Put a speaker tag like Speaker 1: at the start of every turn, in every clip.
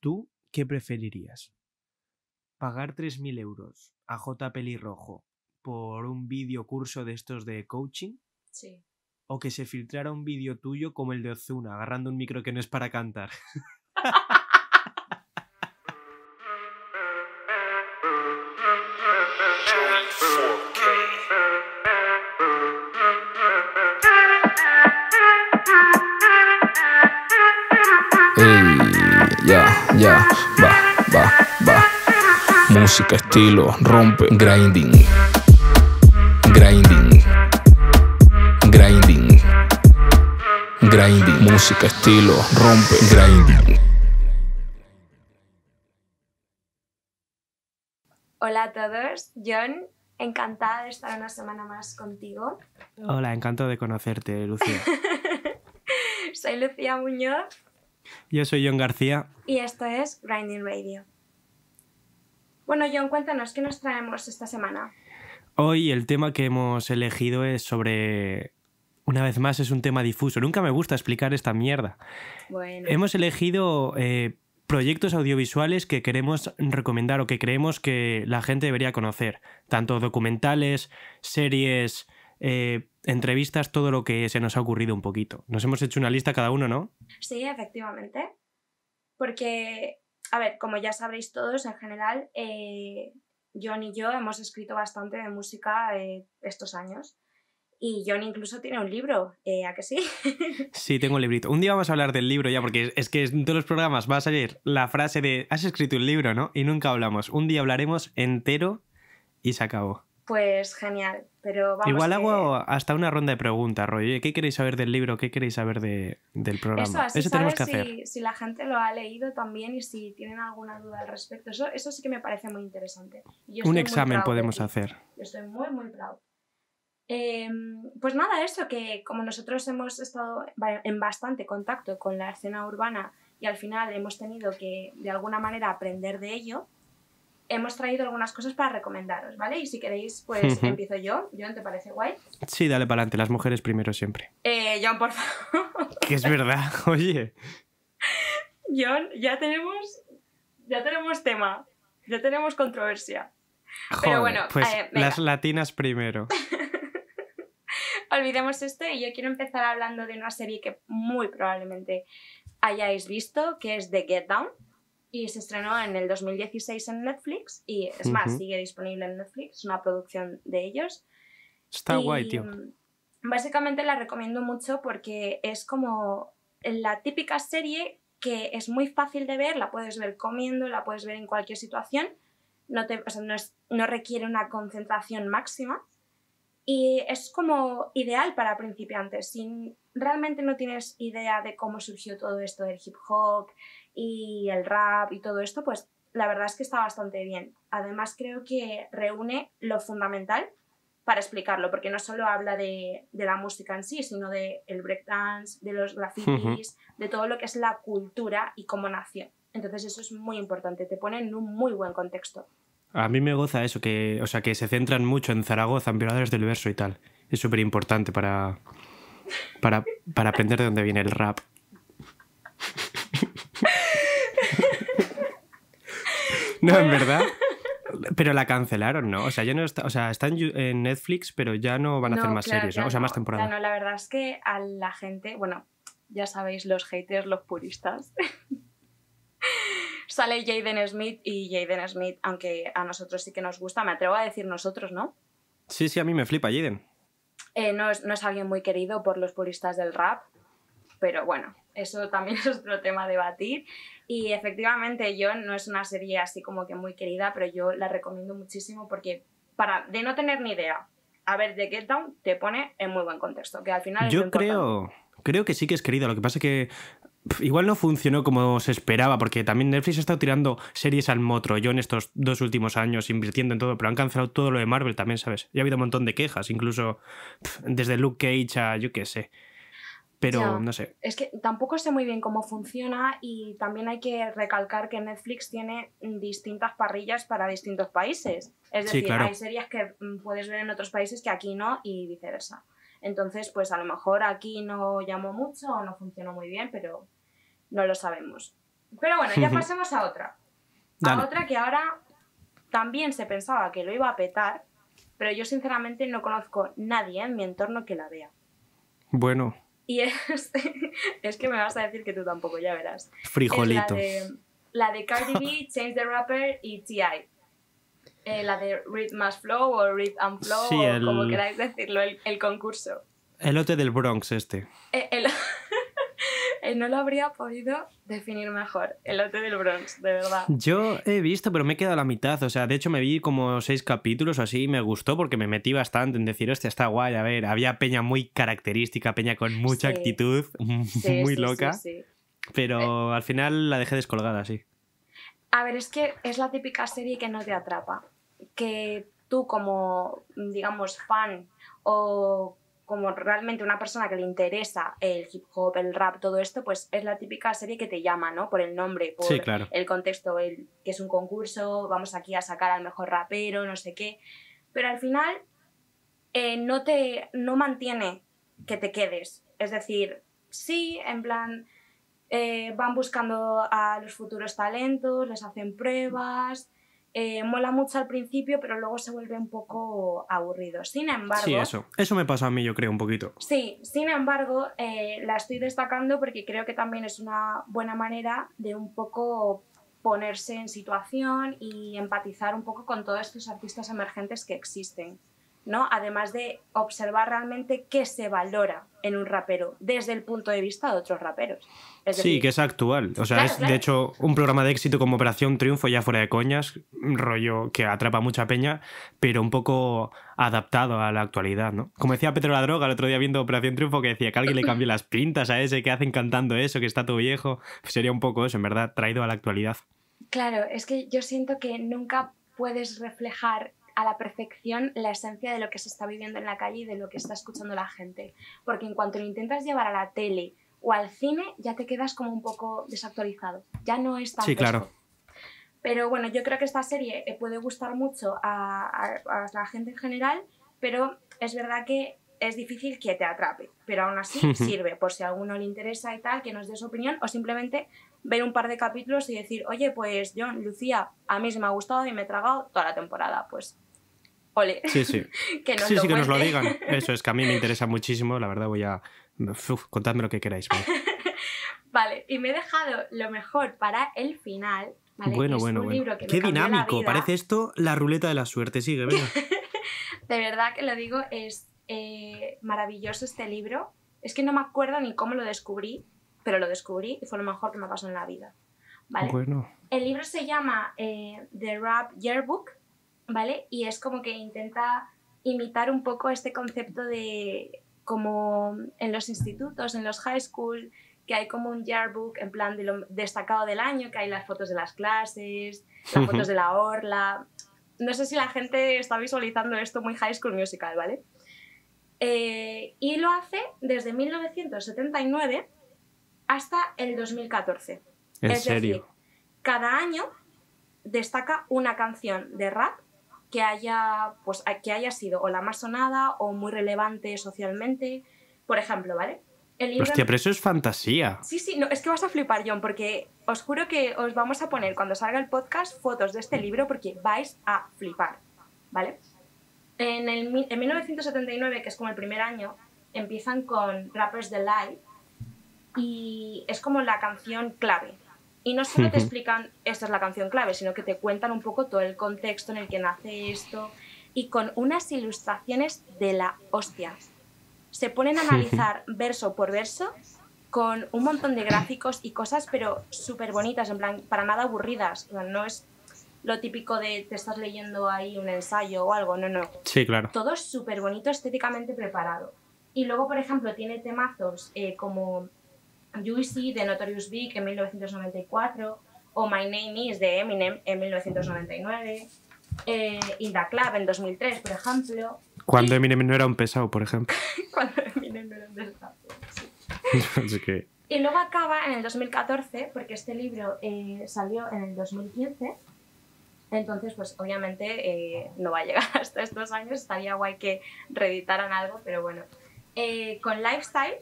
Speaker 1: ¿Tú qué preferirías? ¿Pagar 3.000 euros a J. Pelirrojo por un vídeo curso de estos de coaching? Sí. ¿O que se filtrara un vídeo tuyo como el de Ozuna, agarrando un micro que no es para cantar?
Speaker 2: música, estilo, rompe, grinding, grinding, grinding, grinding, música, estilo, rompe, grinding.
Speaker 3: Hola a todos, John, encantada de estar una semana más contigo. Hola,
Speaker 1: encantado de conocerte, Lucía.
Speaker 3: soy Lucía Muñoz.
Speaker 1: Yo soy John García.
Speaker 3: Y esto es Grinding Radio. Bueno, John, cuéntanos, ¿qué nos traemos esta semana?
Speaker 1: Hoy el tema que hemos elegido es sobre... Una vez más, es un tema difuso. Nunca me gusta explicar esta mierda. Bueno. Hemos elegido eh, proyectos audiovisuales que queremos recomendar o que creemos que la gente debería conocer. Tanto documentales, series, eh, entrevistas, todo lo que se nos ha ocurrido un poquito. Nos hemos hecho una lista cada uno, ¿no?
Speaker 3: Sí, efectivamente. Porque a ver, como ya sabréis todos, en general, eh, John y yo hemos escrito bastante de música eh, estos años. Y John incluso tiene un libro, eh, ¿a que sí?
Speaker 1: sí, tengo un librito. Un día vamos a hablar del libro ya, porque es, es que en todos los programas va a salir la frase de has escrito un libro, ¿no? Y nunca hablamos. Un día hablaremos entero y se acabó
Speaker 3: pues genial. Pero vamos Igual hago
Speaker 1: hasta una ronda de preguntas, Roy. ¿Qué queréis saber del libro? ¿Qué queréis saber del programa? Eso, tenemos que hacer.
Speaker 3: Si, la gente lo ha leído también y si tienen alguna duda al respecto. Eso, eso sí que me parece muy interesante. Yo Un examen podemos hacer. Yo estoy muy, muy proud. Em, pues nada, eso que como nosotros hemos estado en bastante contacto con la escena urbana y al final hemos tenido que de alguna manera aprender de ello, hemos traído algunas cosas para recomendaros, ¿vale? Y si queréis, pues empiezo yo. John, ¿te parece guay?
Speaker 1: Sí, dale para adelante, las mujeres primero siempre.
Speaker 3: Eh, John, por favor. que es
Speaker 1: verdad, oye.
Speaker 3: John, ya tenemos, ya tenemos tema, ya tenemos controversia. Pero bueno, pues eh, las
Speaker 1: latinas primero.
Speaker 3: Olvidemos esto y yo quiero empezar hablando de una serie que muy probablemente hayáis visto, que es The Get Down. Y se estrenó en el 2016 en Netflix y es más, sigue disponible en Netflix, es una producción de ellos. Está guay, tío. Básicamente la recomiendo mucho porque es como la típica serie que es muy fácil de ver, la puedes ver comiendo, la puedes ver en cualquier situación, no, te, no, no requiere una concentración máxima y es como ideal para principiantes. Si realmente no tienes idea de cómo surgió todo esto del hip hop, y el rap y todo esto, pues la verdad es que está bastante bien. Además creo que reúne lo fundamental para explicarlo, porque no solo habla de, la música en sí, sino de el breakdance, de los graffitis, de todo lo que es la cultura y cómo nació. Entonces eso es muy importante, te pone en un muy buen contexto.
Speaker 1: A mí me goza eso, que, o sea, que se centran mucho en Zaragoza, en Violadores del Verso y tal. Es súper importante para, para, para aprender de dónde viene el rap No, en verdad. Pero la cancelaron, ¿no? O sea, ya no está, o sea, está en Netflix, pero ya no van a hacer más series, ¿no? O sea, más temporadas. No,
Speaker 3: la verdad es que a la gente, bueno, ya sabéis, los haters, los puristas. Sale Jaden Smith y Jaden Smith, aunque a nosotros sí que nos gusta, me atrevo a decir nosotros, ¿no?
Speaker 1: Sí, sí, a mí me flipa Jaden.
Speaker 3: Eh, no es alguien muy querido por los puristas del rap, pero bueno, eso también es otro tema a debatir. Y efectivamente, yo no es una serie así como que muy querida, pero yo la recomiendo muchísimo porque para de no tener ni idea, a ver, The Get Down te pone en muy buen contexto, que al final... Yo
Speaker 1: creo, creo que sí que es querida, lo que pasa es que Igual no funcionó como se esperaba, porque también Netflix ha estado tirando series al motro yo en estos dos últimos años, invirtiendo en todo, pero han cancelado todo lo de Marvel también, ¿sabes? Y ha habido un montón de quejas, incluso desde Luke Cage a yo qué sé. Pero no sé.
Speaker 3: Es que tampoco sé muy bien cómo funciona y también hay que recalcar que Netflix tiene mm, distintas parrillas para distintos países. Es decir, hay series que mm, puedes ver en otros países que aquí no y viceversa. Entonces, pues a lo mejor aquí no llamó mucho o no funcionó muy bien, pero no lo sabemos. Pero bueno, ya pasemos a otra. A otra que ahora también se pensaba que lo iba a petar, pero yo sinceramente no conozco nadie en mi entorno que la vea. Bueno, y es, este, es que me vas a decir que tú tampoco, ya verás. Frijolito. la, de, la de Cardi B, Change the Rapper y T.I. Eh, la de Read Mass Flow o Read and Flow, o como queráis decirlo, el, el concurso.
Speaker 1: El lote del Bronx este.
Speaker 3: Eh, Eh, no lo habría podido definir mejor, el lote del Bronx, de verdad.
Speaker 1: Yo he visto, pero me he quedado a la mitad. O sea, de hecho me vi como seis capítulos o así y me gustó porque me metí bastante en decir, hostia, está guay. A ver, había peña muy característica, peña con mucha actitud, muy sí, loca. Pero eh, al final la dejé descolgada, sí.
Speaker 3: A ver, es que es la típica serie que no te atrapa. Que tú como, digamos, fan o como realmente una persona que le interesa el hip hop, el rap, todo esto, pues es la típica serie que te llama, ¿no? Por el nombre, por el contexto, que es un concurso, vamos aquí a sacar al mejor rapero, no sé qué. Pero al final eh, no te no mantiene que te quedes. Es decir, sí, en plan, eh, van buscando a los futuros talentos, les hacen pruebas eh, mola mucho al principio, pero luego se vuelve un poco aburrido. Sin embargo. Sí, eso.
Speaker 1: me pasa a mí, yo creo, un poquito.
Speaker 3: Sí, sin embargo, eh, la estoy destacando porque creo que también es una buena manera de un poco ponerse en situación y empatizar un poco con todos estos artistas emergentes que existen. ¿no? Además de observar realmente qué se valora en un rapero desde el punto de vista de otros raperos sí, que
Speaker 1: es actual. O sea, es de hecho un programa de éxito como Operación Triunfo, ya fuera de coñas, un rollo que atrapa mucha peña, pero un poco adaptado a la actualidad, ¿no? Como decía Petro La Droga el otro día viendo Operación Triunfo, que decía que alguien le cambie las pintas a ese que hacen cantando eso, que está todo viejo. sería un poco eso, en verdad, traído a la actualidad.
Speaker 3: Claro, es que yo siento que nunca puedes reflejar a la perfección la esencia de lo que se está viviendo en la calle y de lo que está escuchando la gente. Porque en cuanto lo intentas llevar a la tele o al cine, ya te quedas como un poco desactualizado. Ya no es tan. Sí, claro. Pero bueno, yo creo que esta serie eh, puede gustar mucho a, la gente en general, pero es verdad que es difícil que te atrape, pero aún así sirve por si a alguno le interesa y tal, que nos dé su opinión o simplemente ver un par de capítulos y decir, oye, pues John, Lucía, a mí se me ha gustado y me he tragado toda la temporada, pues ole. Sí, sí. que nos, sí, sí, que nos lo digan. Eso es
Speaker 1: que a mí me interesa muchísimo, la verdad voy a contadme lo que queráis.
Speaker 3: Vale. y me he dejado lo mejor para el final. Bueno, bueno, bueno. Qué dinámico, parece
Speaker 1: esto la ruleta de la suerte, sigue, venga.
Speaker 3: de verdad que lo digo, es eh, maravilloso este libro. Es que no me acuerdo ni cómo lo descubrí, pero lo descubrí y fue lo mejor que me pasó en la vida.
Speaker 1: Bueno.
Speaker 3: El libro se llama eh, The Rap Yearbook, ¿vale? Y es como que intenta imitar un poco este concepto de como en los institutos, en los high school, que hay como un yearbook en plan de destacado del año, que hay las fotos de las clases, las fotos de la orla. No sé si la gente está visualizando esto muy high school musical, ¿vale? Eh, y lo hace desde 1979 hasta el 2014.
Speaker 4: ¿En serio?
Speaker 3: cada año destaca una canción de rap que haya, pues, que haya sido o la más sonada o muy relevante socialmente. Por ejemplo, ¿vale? Hostia, pero eso
Speaker 1: es fantasía. Sí,
Speaker 3: sí, no, es que vas a flipar, John, porque os juro que os vamos a poner cuando salga el podcast fotos de este libro porque vais a flipar, ¿vale? En, el, en 1979, que es como el primer año, empiezan con Rappers Delight y es como la canción clave y no solo te explican esta es la canción clave, sino que te cuentan un poco todo el contexto en el que nace esto y con unas ilustraciones de la hostia. Se ponen a analizar verso por verso con un montón de gráficos y cosas, pero súper bonitas, en plan, para nada aburridas. no es lo típico de te estás leyendo ahí un ensayo o algo, no, no. Sí, claro. Todo súper bonito, estéticamente preparado. Y luego, por ejemplo, tiene temazos eh, como Juicy de Notorious Big en 1994 o My Name Is de Eminem en 1999, eh, In the Club en 2003, por ejemplo.
Speaker 1: Cuando Eminem no era un pesado, por ejemplo.
Speaker 3: Cuando Eminem no era un pesado.
Speaker 1: Así que...
Speaker 3: Y luego acaba en el 2014, porque este libro eh, salió en el 2015. Entonces, pues obviamente eh, no va a llegar hasta estos años. Estaría guay que reeditaran algo, pero bueno. Eh, con Lifestyle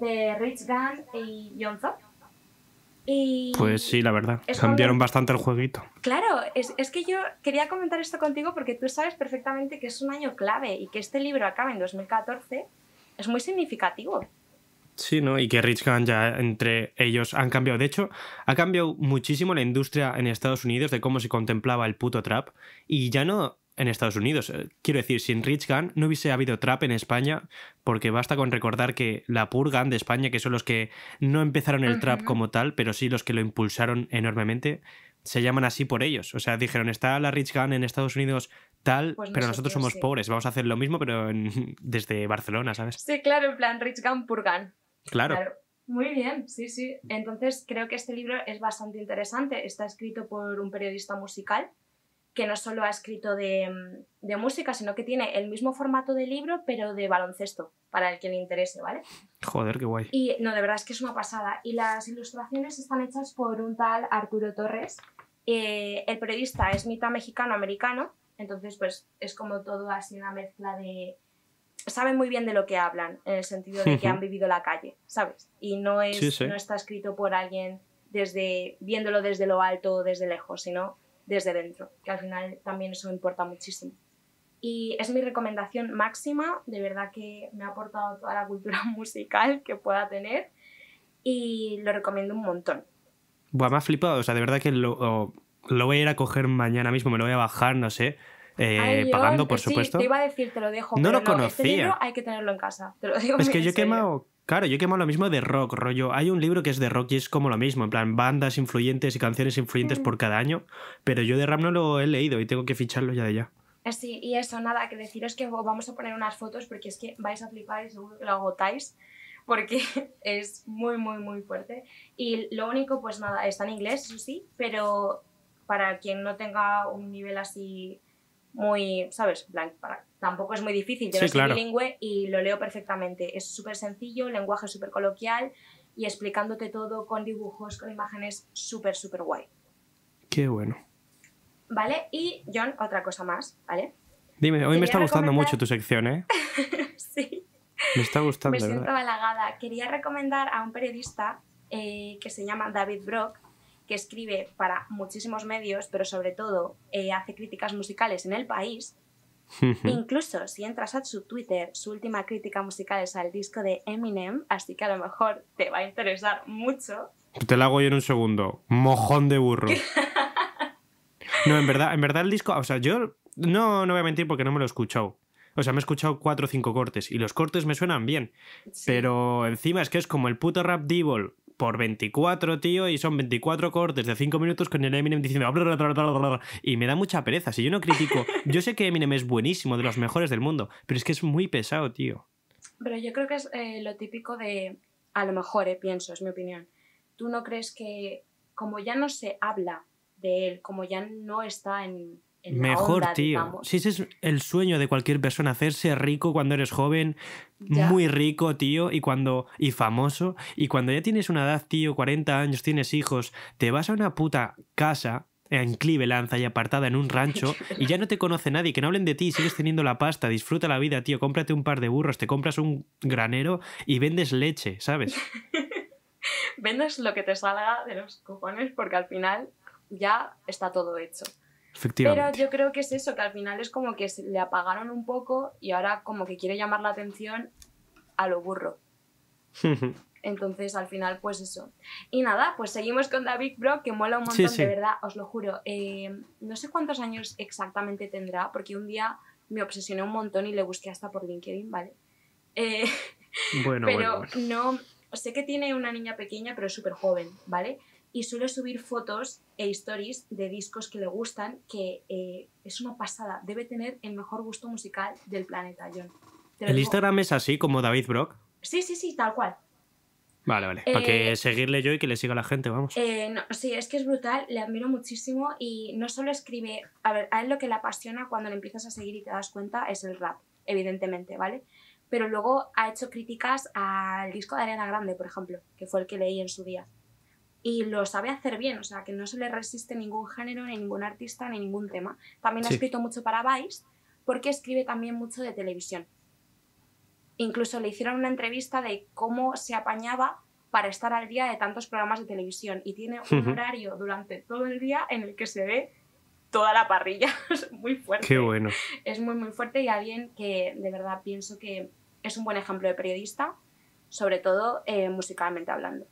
Speaker 3: de Rich Gunn y Johnson. Y pues
Speaker 1: sí, la verdad. Cambiaron bastante el jueguito.
Speaker 3: Claro, es, es, que yo quería comentar esto contigo porque tú sabes perfectamente que es un año clave y que este libro acaba en 2014 es muy significativo.
Speaker 1: Sí, ¿no? Y que Rich Gunn ya entre ellos han cambiado. De hecho, ha cambiado muchísimo la industria en Estados Unidos de cómo se contemplaba el puto trap. Y ya no en Estados Unidos. Eh, quiero decir, sin Rich Gun no hubiese habido trap en España, porque basta con recordar que la Purgan de España, que son los que no empezaron el trap como tal, pero sí los que lo impulsaron enormemente, se llaman así por ellos. O sea, dijeron, está la Rich Gun en Estados Unidos tal, pues pero nosotros somos pobres, vamos a hacer lo mismo, pero desde Barcelona, ¿sabes? Sí,
Speaker 3: claro, en plan Rich Gun, Purgan. claro. Muy bien, sí, sí. Entonces creo que este libro es bastante interesante. Está escrito por un periodista musical que no solo ha escrito mm, de, música, sino que tiene el mismo formato de libro, pero de baloncesto, para el que le interese, ¿vale?
Speaker 1: Joder, qué guay.
Speaker 3: Y no, de verdad es que es una pasada. Y las ilustraciones están hechas por un tal Arturo Torres. Eh, el periodista es mitad mexicano-americano, entonces pues es como todo así una mezcla de... Saben muy bien de lo que hablan, en el sentido de que han vivido la calle, ¿sabes? Y no, no está escrito por alguien desde viéndolo desde lo alto o desde lejos, sino desde dentro, que al final también eso importa muchísimo. Y es mi recomendación máxima, de verdad que me ha aportado toda la cultura musical que pueda tener y lo recomiendo un montón.
Speaker 1: Buah, me ha flipado, o sea, de verdad que lo, voy a ir a coger mañana mismo, me lo voy a bajar, no sé. Eh, pagando, por supuesto. Te
Speaker 3: decir, lo dejo. No lo este conocía. hay que tenerlo en casa. es que yo he
Speaker 1: quemado Claro, yo quemo lo mismo de rock, rollo. Hay un libro que es de rock y es como lo mismo, en plan, bandas influyentes y canciones influyentes por mm. cada año, pero yo de rap no lo he leído y tengo que ficharlo ya de ya.
Speaker 3: Eh, sí, y eso, nada, que deciros que vamos a poner unas fotos porque es que vais a flipar y seguro que lo agotáis porque es muy, muy, muy fuerte. Y lo único, pues nada, está en inglés, eso sí, pero para quien no tenga un nivel así muy, ¿sabes? Blank, para tampoco es muy difícil. Yo soy bilingüe y lo leo perfectamente. Es súper sencillo, lenguaje súper coloquial y explicándote todo con dibujos, con imágenes, súper, súper guay. Qué bueno. Vale, y John, otra cosa más, ¿vale?
Speaker 1: Dime, hoy me está gustando mucho tu sección, ¿eh?
Speaker 3: sí. Me está gustando. Me siento Quería recomendar a un periodista eh, que se llama David Brock, que escribe para muchísimos medios, pero sobre todo eh, hace críticas musicales en el país Incluso si entras a su Twitter, su última crítica musical es al disco de Eminem, así que a lo mejor te va a interesar mucho.
Speaker 1: Te la hago yo en un segundo. Mojón de burro. no, en verdad, en verdad el disco, o sea, yo no, no voy a mentir porque no me lo he escuchado. O sea, me he escuchado cuatro o cinco cortes y los cortes me suenan bien. Pero encima es que es como el puto rap Devil por 24, tío, y son 24 cortes de 5 minutos con el Eminem diciendo. Y me da mucha pereza. Si yo no critico. Yo sé que Eminem es buenísimo, de los mejores del mundo, pero es que es muy pesado, tío.
Speaker 3: Pero yo creo que es eh, lo típico de. A lo mejor, eh, pienso, es mi opinión. ¿Tú no crees que, como ya no se habla de él, como ya no está en Mejor, tío. si
Speaker 1: ese es el sueño de cualquier persona, hacerse rico cuando eres joven, muy rico, tío, y cuando y famoso, y cuando ya tienes una edad, tío, 40 años, tienes hijos, te vas a una puta casa en lanza y apartada en un rancho y ya no te conoce nadie, que no hablen de ti, sigues teniendo la pasta, disfruta la vida, tío, cómprate un par de burros, te compras un granero y vendes leche, ¿sabes?
Speaker 3: vendes lo que te salga de los cojones porque al final ya está todo hecho. Pero yo creo que es eso, que al final es como que le apagaron un poco y ahora como que quiere llamar la atención a lo burro. Entonces, al final, pues eso. Y nada, pues seguimos con David Bro, que mola un montón, de verdad, os lo juro. Eh, no sé cuántos años exactamente tendrá, porque un día me obsesioné un montón y le busqué hasta por LinkedIn, ¿vale? Eh, bueno, pero no. Sé que tiene una niña pequeña, pero súper joven, ¿vale? y suele subir fotos e stories de discos que le gustan, que eh, es una pasada. Debe tener el mejor gusto musical del planeta, John. ¿El Instagram
Speaker 1: es así como David Brock?
Speaker 3: Sí, sí, sí, tal cual.
Speaker 1: Vale, vale. Para que eh, seguirle yo y que le siga la gente, vamos.
Speaker 3: Eh, sí, es que es brutal, le admiro muchísimo y no solo escribe, a ver, a él lo que le apasiona cuando le empiezas a seguir y te das cuenta es el rap, evidentemente, ¿vale? Pero luego ha hecho críticas al disco de Ariana Grande, por ejemplo, que fue el que leí en su día y lo sabe hacer bien, o sea, que no se le resiste ningún género, ni ningún artista, ni ningún tema. También ha escrito mucho para Vice, porque escribe también mucho de televisión. Incluso le hicieron una entrevista de cómo se apañaba para estar al día de tantos programas de televisión y tiene un horario durante todo el día en el que se ve toda la parrilla. es muy fuerte. Qué bueno. Es muy, muy fuerte y alguien que de verdad pienso que es un buen ejemplo de periodista, sobre todo eh, musicalmente hablando.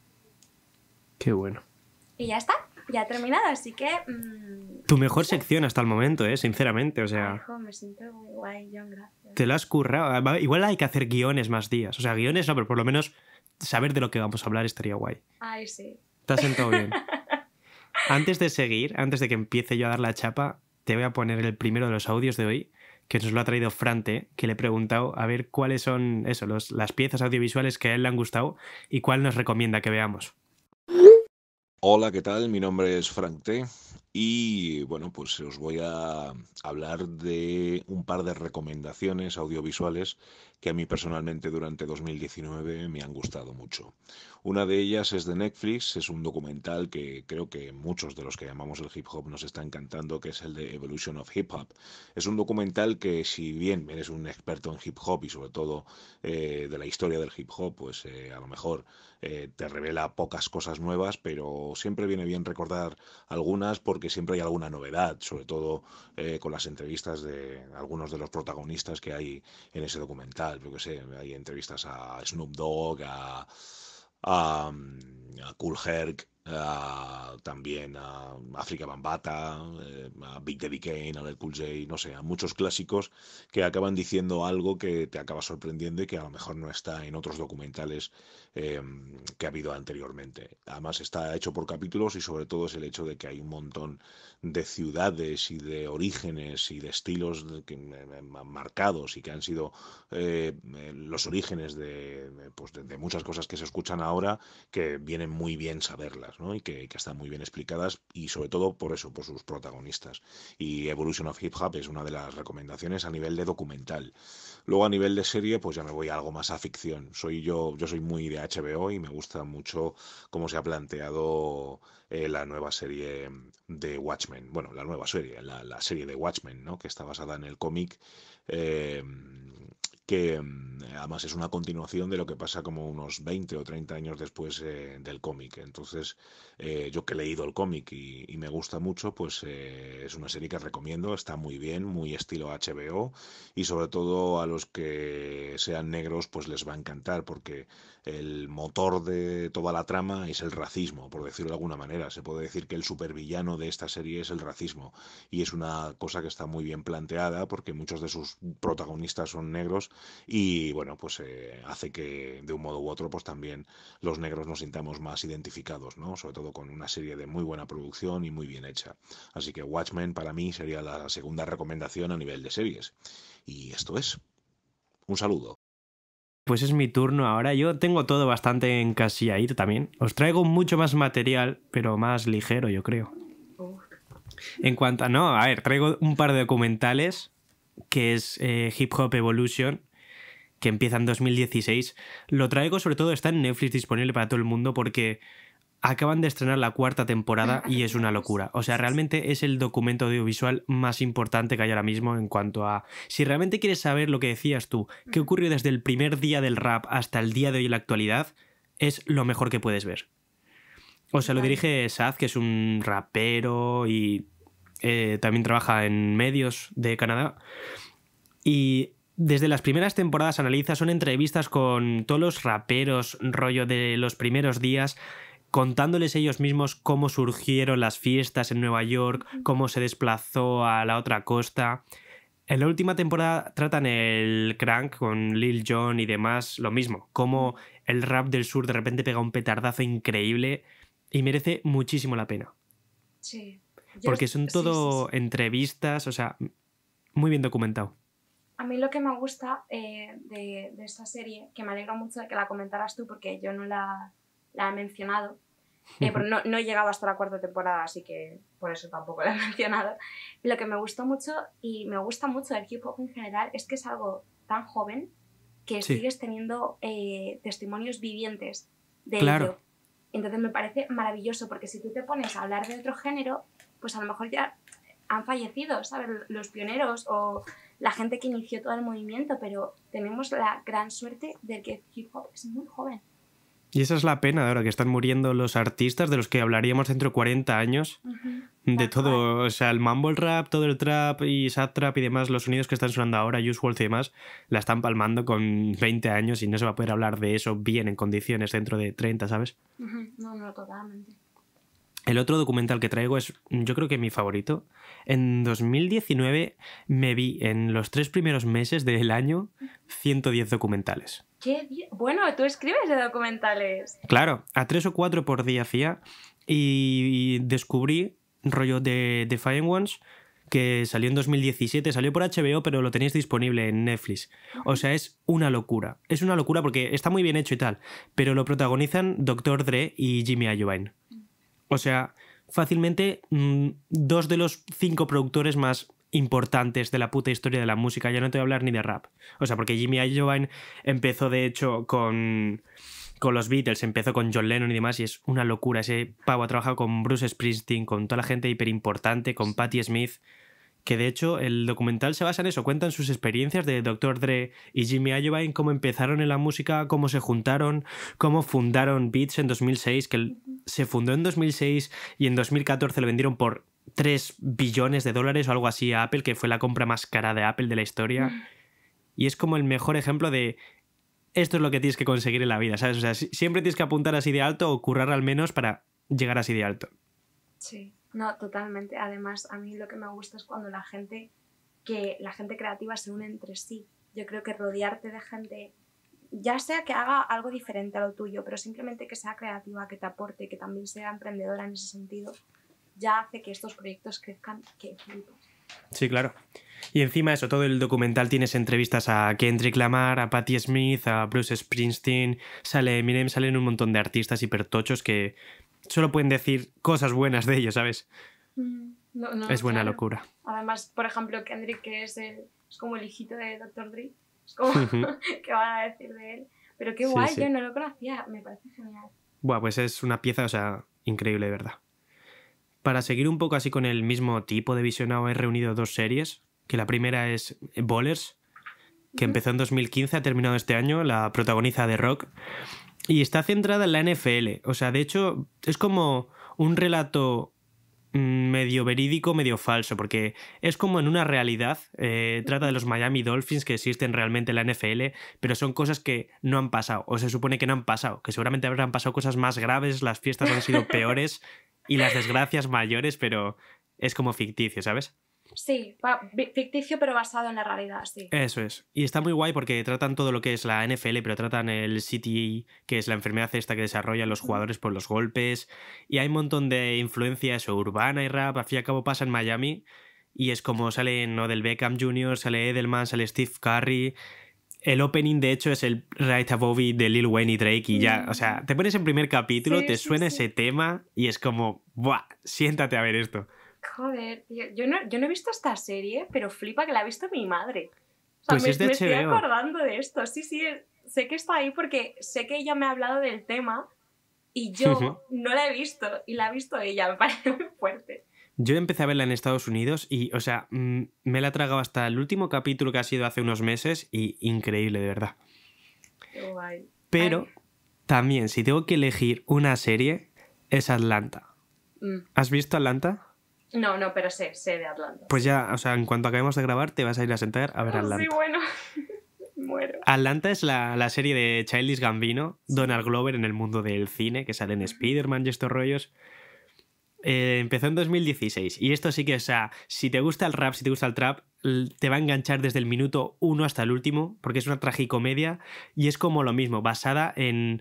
Speaker 3: Qué bueno. Y ya está, ya ha terminado, así que... Mm,
Speaker 1: tu mejor sección hasta el momento, ¿eh? Sinceramente, o sea...
Speaker 3: me siento guay,
Speaker 1: Te lo has currado. Ah, igual hay que hacer guiones más días. O sea, guiones no, pero por lo menos saber de lo que vamos a hablar estaría guay.
Speaker 3: Ay, sí. Te has sentado bien.
Speaker 1: antes de seguir, antes de que empiece yo a dar la chapa, te voy a poner el primero de los audios de hoy, que nos lo ha traído Frante, que le he preguntado a ver cuáles son eso, las piezas audiovisuales que a él le han gustado y cuál nos recomienda que veamos.
Speaker 2: Hola, ¿qué tal? Mi nombre es Frank T. Y bueno, pues os voy a hablar de un par de recomendaciones audiovisuales que a mí personalmente durante 2019 me han gustado mucho. Una de ellas es de Netflix, es un documental que creo que muchos de los que llamamos el hip hop nos está encantando, que es el de Evolution of Hip Hop. Es un documental que si bien eres un experto en hip hop y sobre todo eh, de la historia del hip hop, pues eh, a lo mejor eh, te revela pocas cosas nuevas, pero siempre viene bien recordar algunas porque siempre hay alguna novedad, sobre todo eh, con las entrevistas de algunos de los protagonistas que hay en ese documental. Yo sé, hay entrevistas a Snoop Dogg, a, a, Cool Herc, también a África Bambata, eh, a Big Daddy Kane, a Cool no sé, a muchos clásicos que acaban diciendo algo que te acaba sorprendiendo y que a lo mejor no está en otros documentales Em, que ha habido anteriormente. Además está hecho por capítulos y sobre todo es el hecho de que hay un montón de ciudades y de orígenes y de estilos eh, eh, marcados y que han sido eh, los orígenes pues, de, muchas cosas que se escuchan ahora que vienen muy bien saberlas y que, están muy bien explicadas y sobre todo por eso, por sus protagonistas. Y Evolution of Hip Hop es una de las recomendaciones a nivel de documental. Luego a nivel de serie, pues ya me voy a algo más a ficción. Soy yo, yo soy muy de HBO y me gusta mucho cómo se ha planteado eh, la nueva serie de Watchmen. Bueno, la nueva serie, la, serie de Watchmen, ¿no? que está basada en el cómic. Em, que em, además es una continuación de lo que pasa como unos 20 o 30 años después eh, del cómic. Entonces, eh, yo que he leído el cómic y, me gusta mucho, pues es una serie que recomiendo, está muy bien, muy estilo HBO y sobre todo a los que sean negros, pues les va a encantar porque el motor de toda la trama es el racismo, por decirlo de alguna manera. Se puede decir que el supervillano de esta serie es el racismo. Y es una cosa que está muy bien planteada porque muchos de sus protagonistas son negros y, bueno, pues eh, hace que de un modo u otro, pues también los negros nos sintamos más identificados, ¿no? Sobre todo con una serie de muy buena producción y muy bien hecha. Así que Watchmen para mí sería la segunda recomendación a nivel de series. Y esto es. Un saludo
Speaker 1: pues es mi turno ahora. Yo tengo todo bastante en ir también. Os traigo mucho más material, pero más ligero, yo creo. Oh. En cuanto a. No, a ver, traigo un par de documentales, que es eh, Hip Hop Evolution, que empieza en 2016. Lo traigo, sobre todo, está en Netflix disponible para todo el mundo, porque acaban de estrenar la cuarta temporada y es una locura. O sea, realmente es el documento audiovisual más importante que hay ahora mismo en cuanto a... Si realmente quieres saber lo que decías tú, qué ocurrió desde el primer día del rap hasta el día de hoy en la actualidad, es lo mejor que puedes ver. O sea, lo dirige Saz, que es un rapero y eh, también trabaja en medios de Canadá. Y desde las primeras temporadas analiza, son entrevistas con todos los raperos, rollo de los primeros días, contándoles ellos mismos cómo surgieron las fiestas en Nueva York, cómo se desplazó a la otra costa. En la última temporada tratan el crank con Lil Jon y demás lo mismo, cómo el rap del sur de repente pega un petardazo increíble y merece muchísimo la pena.
Speaker 3: Sí. Porque son todo
Speaker 1: entrevistas, o sea, muy bien documentado.
Speaker 3: A mí lo que me gusta eh, de, esta serie, que me alegro mucho de que la comentaras tú porque yo no la he mencionado, eh, no, no, he llegado hasta la cuarta temporada, así que por eso tampoco la he mencionado. Lo que me gustó mucho y me gusta mucho del hip hop en general es que es algo tan joven que sigues teniendo eh, testimonios vivientes de claro. Entonces me parece maravilloso porque si tú te pones a hablar de otro género, pues a lo mejor ya han fallecido, ¿sabes? Los pioneros o la gente que inició todo el movimiento, pero tenemos la gran suerte de que el hip
Speaker 5: hop es muy joven.
Speaker 1: Y esa es la pena de ahora, que están muriendo los artistas de los que hablaríamos dentro de 40 años. De todo, o sea, el mumble rap, todo el trap y sad trap y demás, los sonidos que están sonando ahora, usual y demás, la están palmando con 20 años y no se va a poder hablar de eso bien en condiciones dentro de 30, ¿sabes?
Speaker 3: No, no, totalmente.
Speaker 1: El otro documental que traigo es, yo creo que mi favorito. En 2019 me vi en los tres primeros meses del año 110 documentales.
Speaker 3: Qué Bueno, tú escribes de documentales.
Speaker 1: Claro, a tres o cuatro por día hacía y, descubrí rollo de Fine Ones que salió en 2017, salió por HBO, pero lo tenéis disponible en Netflix. O sea, es una locura. Es una locura porque está muy bien hecho y tal, pero lo protagonizan Dr. Dre y Jimmy Iovine. O sea, fácilmente mm, dos de los cinco productores más importantes de la puta historia de la música. Ya no te voy a hablar ni de rap. O sea, porque Jimmy Iovine empezó de hecho con con los Beatles, empezó con John Lennon y demás, y es una locura. Ese pavo ha trabajado con Bruce Springsteen, con toda la gente hiper importante, con Patti Smith que de hecho el documental se basa en eso, cuentan sus experiencias de Dr. Dre y Jimmy Iovine, cómo empezaron en la música, cómo se juntaron, cómo fundaron Beats en 2006, que se fundó en 2006 y en 2014 lo vendieron por 3 billones de dólares o algo así a Apple, que fue la compra más cara de Apple de la historia. Mm. Y es como el mejor ejemplo de esto es lo que tienes que conseguir en la vida, ¿sabes? O sea, siempre tienes que apuntar así de alto o currar al menos para llegar así de alto.
Speaker 3: Sí. No, totalmente. Además, a mí lo que me gusta es cuando la gente, que la gente creativa se une entre sí. Yo creo que rodearte de gente, ya sea que haga algo diferente a lo tuyo, pero simplemente que sea creativa, que te aporte, que también sea emprendedora en ese sentido, ya hace que estos proyectos crezcan
Speaker 1: Sí, claro. Y encima eso, todo el documental tienes entrevistas a Kendrick Lamar, a Patti Smith, a Bruce Springsteen, sale Eminem, salen un montón de artistas hipertochos que solo pueden decir cosas buenas de ellos, ¿sabes?
Speaker 3: Mm, es buena locura. Además, por ejemplo, Kendrick, que es, el, es como el hijito de Dr. Dre, es como, ¿qué van a decir de él? Pero qué guay, yo no lo conocía, me parece genial.
Speaker 1: Buah, pues es una pieza, o sea, increíble, de verdad. Para seguir un poco así con el mismo tipo de visionado, he reunido dos series, que la primera es eh, Bowlers, que empezó en 2015, ha terminado este año, la protagoniza de Rock. Y está centrada en la NFL. O sea, de hecho, es como un relato mm, medio verídico, medio falso, porque es como en una realidad, eh, trata de los Miami Dolphins que existen realmente en la NFL, pero son cosas que no han pasado, o se supone que no han pasado, que seguramente habrán pasado cosas más graves, las fiestas han sido peores y las desgracias mayores, pero es como ficticio, ¿sabes?
Speaker 3: Sí, ficticio pero basado en la realidad, sí.
Speaker 1: Eso es. Y está muy guay porque tratan todo lo que es la NFL, pero tratan el CTE, que es la enfermedad esta que desarrollan los jugadores por los golpes. Y hay un montón de influencia urbana y rap. Al fin y al cabo pasa en Miami y es como sale ¿no? Beckham Jr., sale Edelman, sale Steve Curry. El opening, de hecho, es el Right Above Bobby de Lil Wayne y Drake y ya, o sea, te pones en primer capítulo, te suena ese tema y es como, ¡buah! Siéntate a ver esto.
Speaker 3: Joder, Yo no, yo no he visto esta serie, pero flipa que la ha visto mi madre. O
Speaker 1: pues me, es de estoy acordando
Speaker 3: de esto. Sí, sí, eh, sé que está ahí porque sé que ella me ha hablado del tema y yo no la he visto y la ha visto ella, me parece muy
Speaker 1: fuerte. Yo empecé a verla en Estados Unidos y, o sea, mm, me la he tragado hasta el último capítulo que ha sido hace unos meses y increíble, de verdad. Qué guay. Pero también, si tengo que elegir una serie, es Atlanta. Mm. ¿Has visto Atlanta?
Speaker 3: No, no, pero sé, sé de Atlanta.
Speaker 1: Pues ya, o sea, en cuanto acabemos de grabar, te vas a ir a sentar a ver ah, Atlanta. Sí,
Speaker 3: bueno. Muero.
Speaker 1: Atlanta es la, serie de Childish Gambino, Donald Glover en el mundo del cine, que sale en Spider-Man y estos rollos. Eh, empezó en 2016 y esto sí que, o sea, si te gusta el rap, si te gusta el trap, te va a enganchar desde el minuto uno hasta el último, porque es una tragicomedia y es como lo mismo, basada en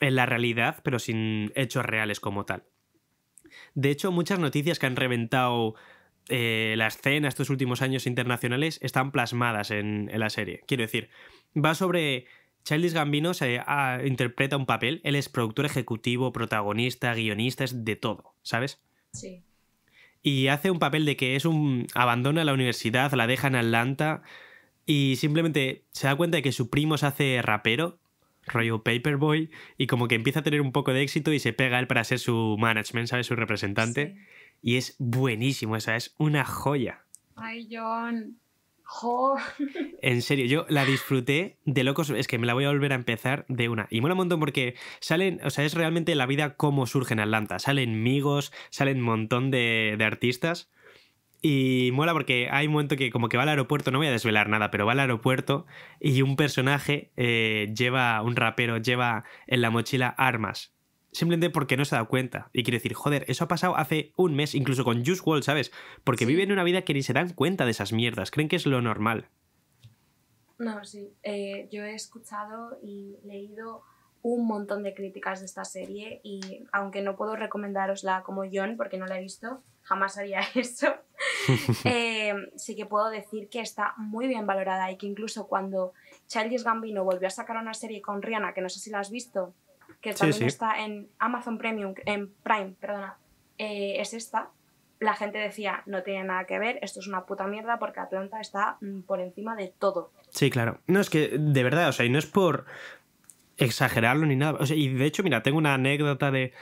Speaker 1: la realidad, pero sin hechos reales como tal. De hecho, muchas noticias que han reventado eh, la escena estos últimos años internacionales están plasmadas en, la serie. Quiero decir, va sobre. Childis Gambino se, ah, interpreta un papel. Él es productor ejecutivo, protagonista, guionista, es de todo, ¿sabes? Sí. Y hace un papel de que es un. abandona la universidad, la deja en Atlanta y simplemente se da cuenta de que su primo se hace rapero rollo Paperboy, y como que empieza a tener un poco de éxito y se pega él para ser su management, ¿sabes? Su representante. Y es buenísimo, esa es una joya.
Speaker 3: Ay, John. Jo.
Speaker 1: En serio, yo la disfruté de locos. Es que me la voy a volver a empezar de una. Y mola un montón porque salen, o sea, es realmente la vida como surge en Atlanta. Salen amigos salen un montón de artistas. Y mola porque hay un momento que como que va al aeropuerto, no voy a desvelar nada, pero va al aeropuerto y un personaje eh, lleva, un rapero lleva en la mochila armas. Simplemente porque no se ha dado cuenta. Y quiere decir, joder, eso ha pasado hace un mes, incluso con Juice Wall, ¿sabes? Porque viven una vida que ni se dan cuenta de esas mierdas, creen que es lo normal.
Speaker 3: No, sí. Eh, yo he escuchado y leído un montón de críticas de esta serie y aunque no puedo recomendarosla como John porque no la he visto, jamás haría eso. Eh, sí que puedo decir que está muy bien valorada y que incluso cuando Childish Gambino volvió a sacar una serie con Rihanna, que no sé si la has visto, que también está en Amazon Premium, en Prime, perdona, eh, es esta, la gente decía, no tiene nada que ver, esto es una puta mierda porque Atlanta está mm, por encima de todo.
Speaker 1: Sí, claro. No, es que de verdad, o sea, y no es por exagerarlo ni nada. y de hecho, mira, tengo una anécdota de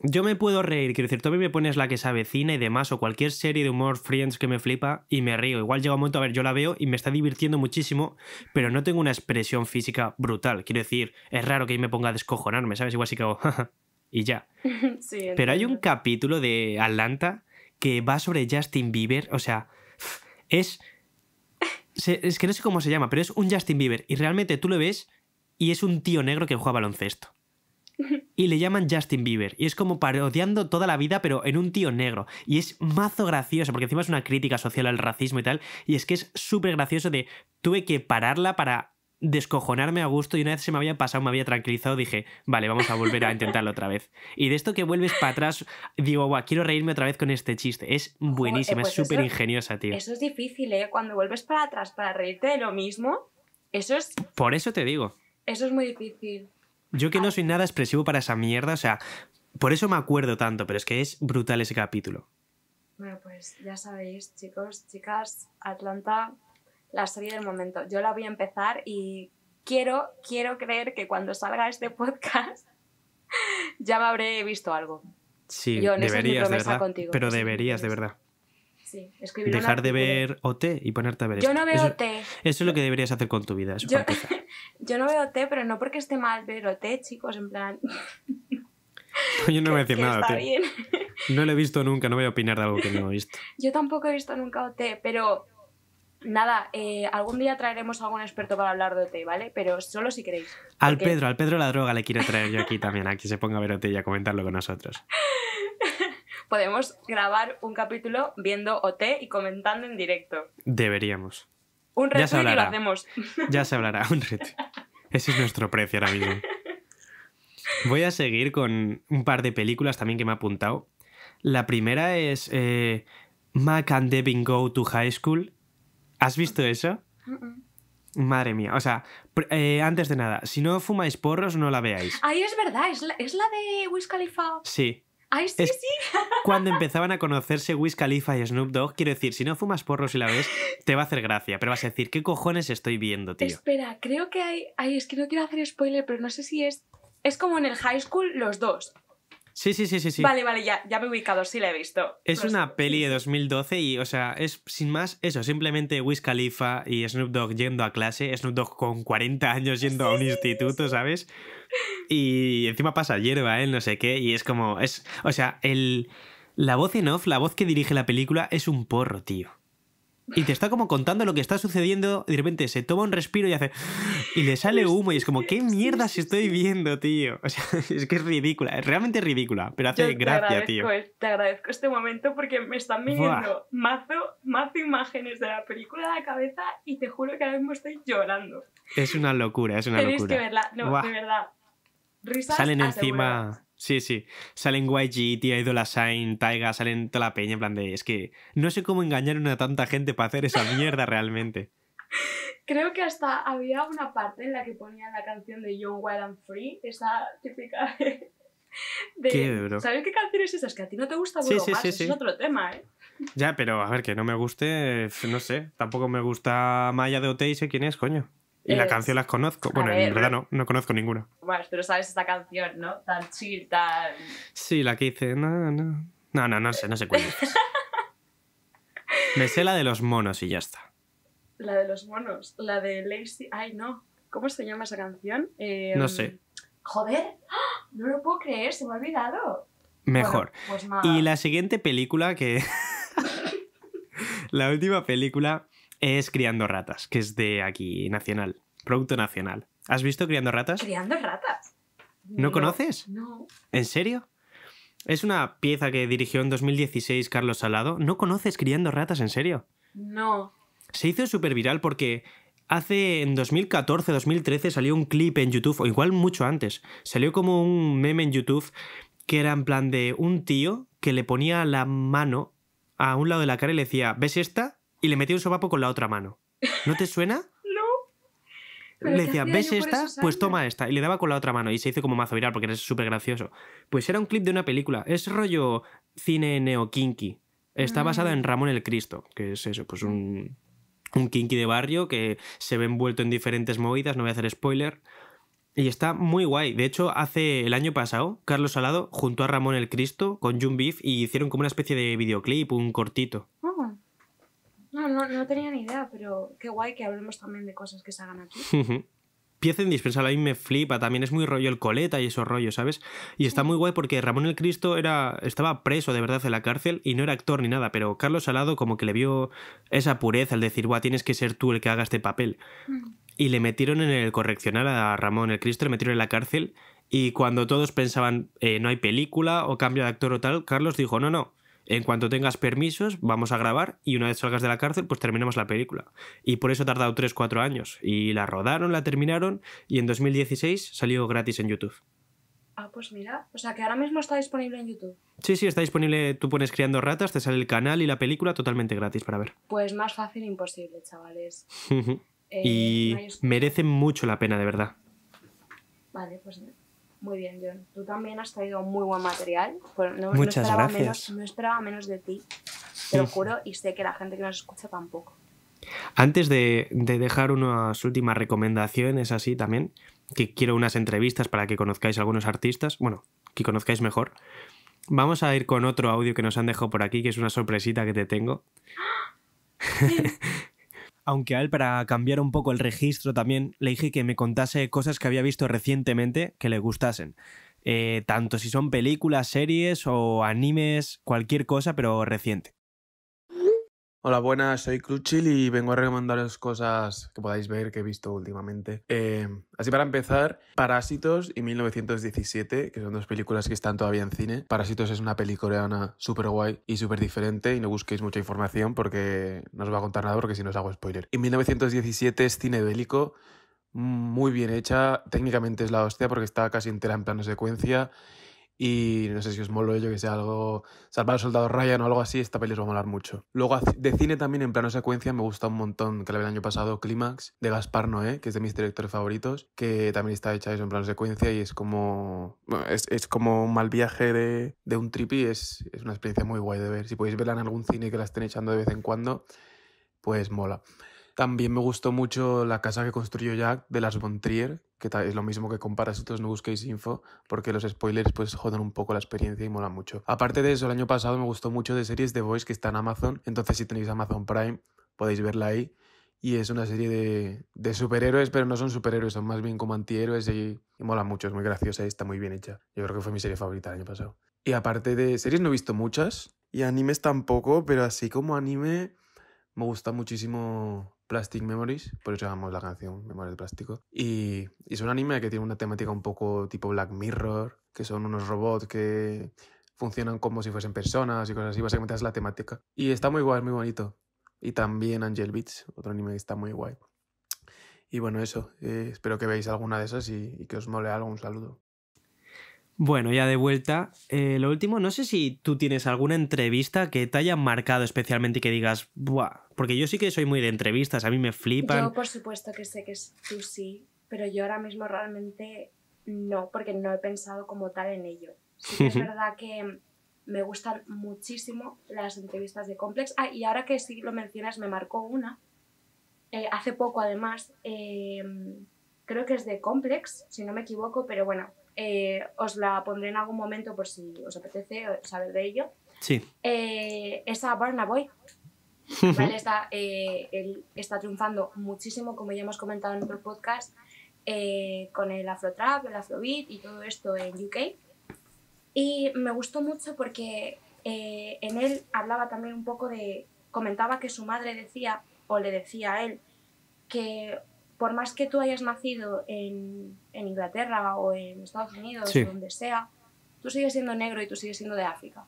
Speaker 1: yo me puedo reír, quiero decir, tú a mí me pones la que se cine y demás, o cualquier serie de humor Friends que me flipa y me río. Igual llega un momento, a ver, yo la veo y me está divirtiendo muchísimo, pero no tengo una expresión física brutal. Quiero decir, es raro que me ponga a descojonarme, ¿sabes? Igual sí que hago, y ya.
Speaker 3: pero hay
Speaker 1: un capítulo de Atlanta que va sobre Justin Bieber, o sea, es. Es que no sé cómo se llama, pero es un Justin Bieber y realmente tú lo ves y es un tío negro que juega baloncesto y le llaman Justin Bieber. Y es como parodiando toda la vida, pero en un tío negro. Y es mazo gracioso, porque encima es una crítica social al racismo y tal. Y es que es súper gracioso de tuve que pararla para descojonarme a gusto y una vez se me había pasado, me había tranquilizado, dije, vale, vamos a volver a intentarlo otra vez. Y de esto que vuelves para atrás, digo, guau, quiero reírme otra vez con este chiste. Es eh, buenísima, es súper pues ingeniosa, tío. Eso
Speaker 3: es difícil, ¿eh? Cuando vuelves para atrás para reírte de lo mismo, eso es...
Speaker 1: Por eso te digo.
Speaker 3: Eso es muy difícil.
Speaker 1: Yo que no soy nada expresivo para esa mierda, o sea, por eso me acuerdo tanto, pero es que es brutal ese capítulo.
Speaker 3: Bueno, pues ya sabéis, chicos, chicas, Atlanta, la serie del momento. Yo la voy a empezar y quiero, quiero creer que cuando salga este podcast ya me habré visto algo.
Speaker 1: Sí, deberías, de verdad. pero deberías, de verdad. Dejar de ver OT y ponerte a ver Yo no veo eso, OT. Eso es lo que deberías hacer con tu vida.
Speaker 3: yo, no veo OT, pero no porque esté mal ver OT, chicos, en plan.
Speaker 1: yo no voy a decir nada, No lo he visto nunca, no voy a opinar de algo que no he visto.
Speaker 3: Yo tampoco he visto nunca OT, pero Nada, eh, algún día traeremos a algún experto para hablar de OT, ¿vale? Pero solo si queréis. Al Pedro, al
Speaker 1: Pedro la droga le quiero traer yo aquí también, a que se ponga a ver OT y a comentarlo con nosotros
Speaker 3: podemos grabar un capítulo viendo OT y comentando en directo.
Speaker 1: Deberíamos.
Speaker 3: Un ya se y lo hacemos. Ya
Speaker 1: se hablará, un Ese es nuestro precio ahora mismo. Voy a seguir con un par de películas también que me ha apuntado. La primera es eh, Mac and Devin Go to High School. ¿Has visto eso? Madre mía, o sea, eh, antes de nada, si no fumáis porros, no la veáis.
Speaker 3: ahí es verdad, es la, de Wiz Khalifa.
Speaker 1: Sí, cuando empezaban a conocerse Wiz Khalifa y Snoop Dogg, quiero decir, si no fumas porros y la ves, te va a hacer gracia, pero vas a decir, ¿qué cojones estoy viendo, tío?
Speaker 3: Espera, creo que hay. Ay, es que no quiero hacer spoiler, pero no sé si es. Es como en el high school los dos.
Speaker 1: Sí, sí, sí, sí, sí. Vale,
Speaker 3: vale, ya, ya me he ubicado, sí la he visto.
Speaker 1: Es una peli de 2012 y, o sea, es sin más eso, simplemente Wiz Khalifa y Snoop Dogg yendo a clase, Snoop Dogg con 40 años yendo a un instituto, ¿sabes? y encima pasa hierba, él, ¿eh? no sé qué, y es como, es, o sea, el, la voz en off, la voz que dirige la película es un porro, tío. Y te está como contando lo que está sucediendo, y de repente se toma un respiro y hace. Y le sale humo, y es como, ¿qué se estoy viendo, tío? O sea, es que es ridícula, es realmente ridícula, pero hace gracia, tío. Eh,
Speaker 3: te agradezco este momento porque me están viniendo mazo, mazo imágenes de la película a la cabeza y te juro que ahora mismo estoy llorando.
Speaker 1: Es una locura, es una locura. que verla, no, de
Speaker 3: verdad.
Speaker 6: Salen encima.
Speaker 1: Sí, sí. Salen YG, tía Idola Sign Taiga, salen toda la peña en plan de. Es que no sé cómo engañaron a tanta gente para hacer esa mierda realmente.
Speaker 3: Creo que hasta había una parte en la que ponían la canción de Young, Wild and Free, esa típica de. ¿Sabes qué canción es esa? Es que a ti no te gusta mucho sí, es otro tema, ¿eh?
Speaker 1: Ya, pero a ver, que no me guste, no sé. Tampoco me gusta Maya de sé ¿eh? ¿quién es, coño? Y la canción las conozco. Bueno, en verdad no, no conozco ninguna.
Speaker 3: Bueno, pero sabes esta canción, ¿no? Tan chill, tan.
Speaker 1: Sí, la que hice. No, no. No, no, no sé, no sé cuál es. Me sé la de los monos y ya está.
Speaker 3: La de los monos. La de Lazy. Ay, no. ¿Cómo se llama esa canción? Em, no sé. Joder, ¡ah! no lo puedo creer, se me ha olvidado. Mejor. Pues y la
Speaker 1: siguiente película que. la última película es Criando Ratas, que es de aquí, nacional, producto nacional. ¿Has visto Criando Ratas?
Speaker 3: Criando Ratas.
Speaker 1: ¿No, conoces? No. ¿En serio? Es una pieza que dirigió en 2016 Carlos Salado. ¿No conoces Criando Ratas en serio? No. Se hizo súper viral porque hace en 2014, 2013 salió un clip en YouTube, o igual mucho antes. Salió como un meme en YouTube que era en plan de un tío que le ponía la mano a un lado de la cara y le decía, ¿ves esta? y le metió un sobapo con la otra mano. ¿No te suena?
Speaker 4: no. le decía, ¿ves esta? Pues toma
Speaker 1: esta. Y le daba con la otra mano y se hizo como mazo viral porque era súper gracioso. Pues era un clip de una película. Es rollo cine neo-kinky.
Speaker 2: Está basado ah. basada en
Speaker 1: Ramón el Cristo, que es eso, pues un, un kinky de barrio que se ve envuelto en diferentes movidas. No voy a hacer spoiler. Y está muy guay. De hecho, hace el año pasado, Carlos Salado, junto a Ramón el Cristo, con Jun Beef, y hicieron como una especie de videoclip, un cortito.
Speaker 3: Ah. No, no, tenía ni idea, pero qué guay que hablemos también de cosas que se hagan aquí.
Speaker 1: pieza indispensable. A mí me flipa. También es muy rollo el coleta y esos rollos, ¿sabes? Y está muy guay porque Ramón el Cristo era, estaba preso de verdad en la cárcel y no era actor ni nada, pero Carlos Salado como que le vio esa pureza, al decir, guau, tienes que ser tú el que haga este papel. Y le metieron en el correccional a Ramón el Cristo, le metieron en la cárcel y cuando todos pensaban, eh, no hay película o cambio de actor o tal, Carlos dijo, no, no, en cuanto tengas permisos, vamos a grabar y una vez salgas de la cárcel, pues terminamos la película. Y por eso ha tardado 3-4 años. Y la rodaron, la terminaron y en 2016 salió gratis en YouTube.
Speaker 3: Ah, pues mira, o sea que ahora mismo está disponible en YouTube.
Speaker 1: Sí, sí, está disponible. Tú pones Criando Ratas, te sale el canal y la película totalmente gratis para ver.
Speaker 3: Pues más fácil imposible, chavales.
Speaker 1: Eh, y merece mucho la pena, de verdad.
Speaker 3: Vale, pues muy bien, John. Tú también has traído muy buen material. Pues no, Muchas esperaba gracias. Menos, no esperaba menos de ti, te lo juro, y sé que la gente que nos escucha tampoco.
Speaker 1: Antes de, de, dejar unas últimas recomendaciones así también, que quiero unas entrevistas para que conozcáis algunos artistas, bueno, que conozcáis mejor, vamos a ir con otro audio que nos han dejado por aquí, que es una sorpresita que te tengo. ¡Ah! aunque a él para cambiar un poco el registro también le dije que me contase cosas que había visto recientemente que le gustasen. Eh, tanto si son películas, series o animes, cualquier cosa, pero reciente.
Speaker 5: Hola, buenas, soy Cruchil y vengo a recomendaros cosas que podáis ver que he visto últimamente. Em, así para empezar, Parásitos y 1917, que son dos películas que están todavía en cine. Parásitos es una peli coreana súper guay y súper diferente y no busquéis mucha información porque no os va a contar nada porque si no os hago spoiler. Y 1917 es cine bélico, muy bien hecha, técnicamente es la hostia porque está casi entera en plano secuencia y no sé si os molo ello, que sea algo. Salvar al soldado Ryan o algo así, esta peli os va a molar mucho. Luego, de cine también, en plano secuencia, me gusta un montón que la vi el año pasado, Clímax, de Gaspar Noé, que es de mis directores favoritos, que también está hecha eso en plano secuencia y es como. es, como un mal viaje de, un trippy, es, es una experiencia muy guay de ver. Si podéis verla en algún cine que la estén echando de vez en cuando, pues mola. También me gustó mucho la casa que construyó Jack de las Bontrier que es lo mismo que comparas otros no busquéis info, porque los spoilers pues jodan un poco la experiencia y mola mucho. Aparte de eso, el año pasado me gustó mucho de series de Voice que está en Amazon, entonces si tenéis Amazon Prime podéis verla ahí. Y es una serie de, superhéroes, pero no son superhéroes, son más bien como antihéroes y, y mola mucho, es muy graciosa y está muy bien hecha. Yo creo que fue mi serie favorita el año pasado. Y aparte de series no he visto muchas, y animes tampoco, pero así como anime me gusta muchísimo Plastic Memories, por eso llamamos la canción Memorias de Plástico. Y, es un anime que tiene una temática un poco tipo Black Mirror, que son unos robots que funcionan como si fuesen personas y cosas así, básicamente es la temática. Y está muy guay, muy bonito. Y también Angel Beats, otro anime que está muy guay. Y bueno, eso, eh, espero que veáis alguna de esas y, y que os mole algo, un saludo.
Speaker 1: Bueno, ya de vuelta. Eh, lo último, no sé si tú tienes alguna entrevista que te haya marcado especialmente y que digas, ¡buah! Porque yo sí que soy muy de entrevistas, a mí me flipan. Yo,
Speaker 3: por supuesto que sé que tú sí, pero yo ahora mismo realmente no, porque no he pensado como tal en ello. Sí es verdad que me gustan muchísimo las entrevistas de Complex. Ah, y ahora que sí lo mencionas, me marcó una. Eh, hace poco, además, em, creo que es de Complex, si no me equivoco, pero bueno eh, os la pondré en algún momento por si os apetece saber de ello. Sí. Eh, esa Barna Boy. está, él eh, está triunfando muchísimo, como ya hemos comentado en otro podcast con el Afrotrap, el Afrobeat y todo esto en UK. Y me gustó mucho porque en él hablaba también un poco de. comentaba que su madre decía, o le decía a él, que por más que tú hayas nacido en en Inglaterra o en Estados Unidos o donde sea, tú sigues siendo negro y tú sigues siendo de África.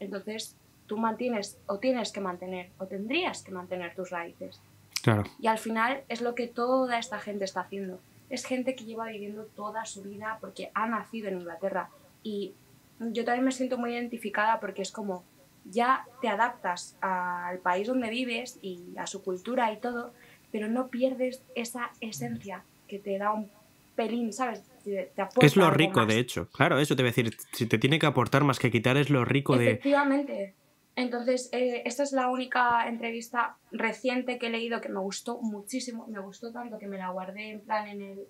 Speaker 3: Entonces, tú mantienes o tienes que mantener o tendrías que mantener tus raíces. Claro. Y al final es lo que toda esta gente está haciendo. Es gente que lleva viviendo toda su vida porque ha nacido en Inglaterra. Y yo también me siento muy identificada porque es como ya te adaptas al país donde vives y a su cultura y todo, pero no pierdes esa esencia que te da un pelín, ¿sabes? Te, que es lo rico, de
Speaker 1: hecho. Claro, eso te voy a decir, si te tiene que aportar más que quitar es lo rico
Speaker 3: Efectivamente. de... Efectivamente. Entonces, eh, esta es la única entrevista reciente que he leído que me gustó muchísimo, me gustó tanto que me la guardé en plan en el,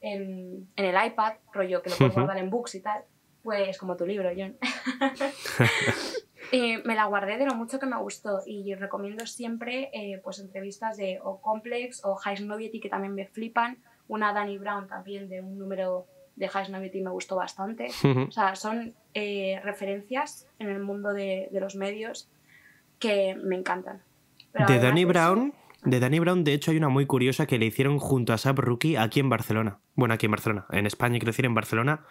Speaker 3: en, el iPad, rollo que lo puedo guardar en books y tal, pues como tu libro, John. y me la guardé de lo mucho que me gustó y recomiendo siempre eh, pues entrevistas de o Complex o High Snobiety que también me flipan, una Danny Brown también de un número de y me gustó bastante. O sea, son eh, referencias en el mundo de, los medios que me encantan. de Danny
Speaker 1: Brown. De Brown, de hecho, hay una muy curiosa que le hicieron junto a Sap Rookie aquí en Barcelona. Bueno, aquí en Barcelona, en España, quiero decir, en Barcelona.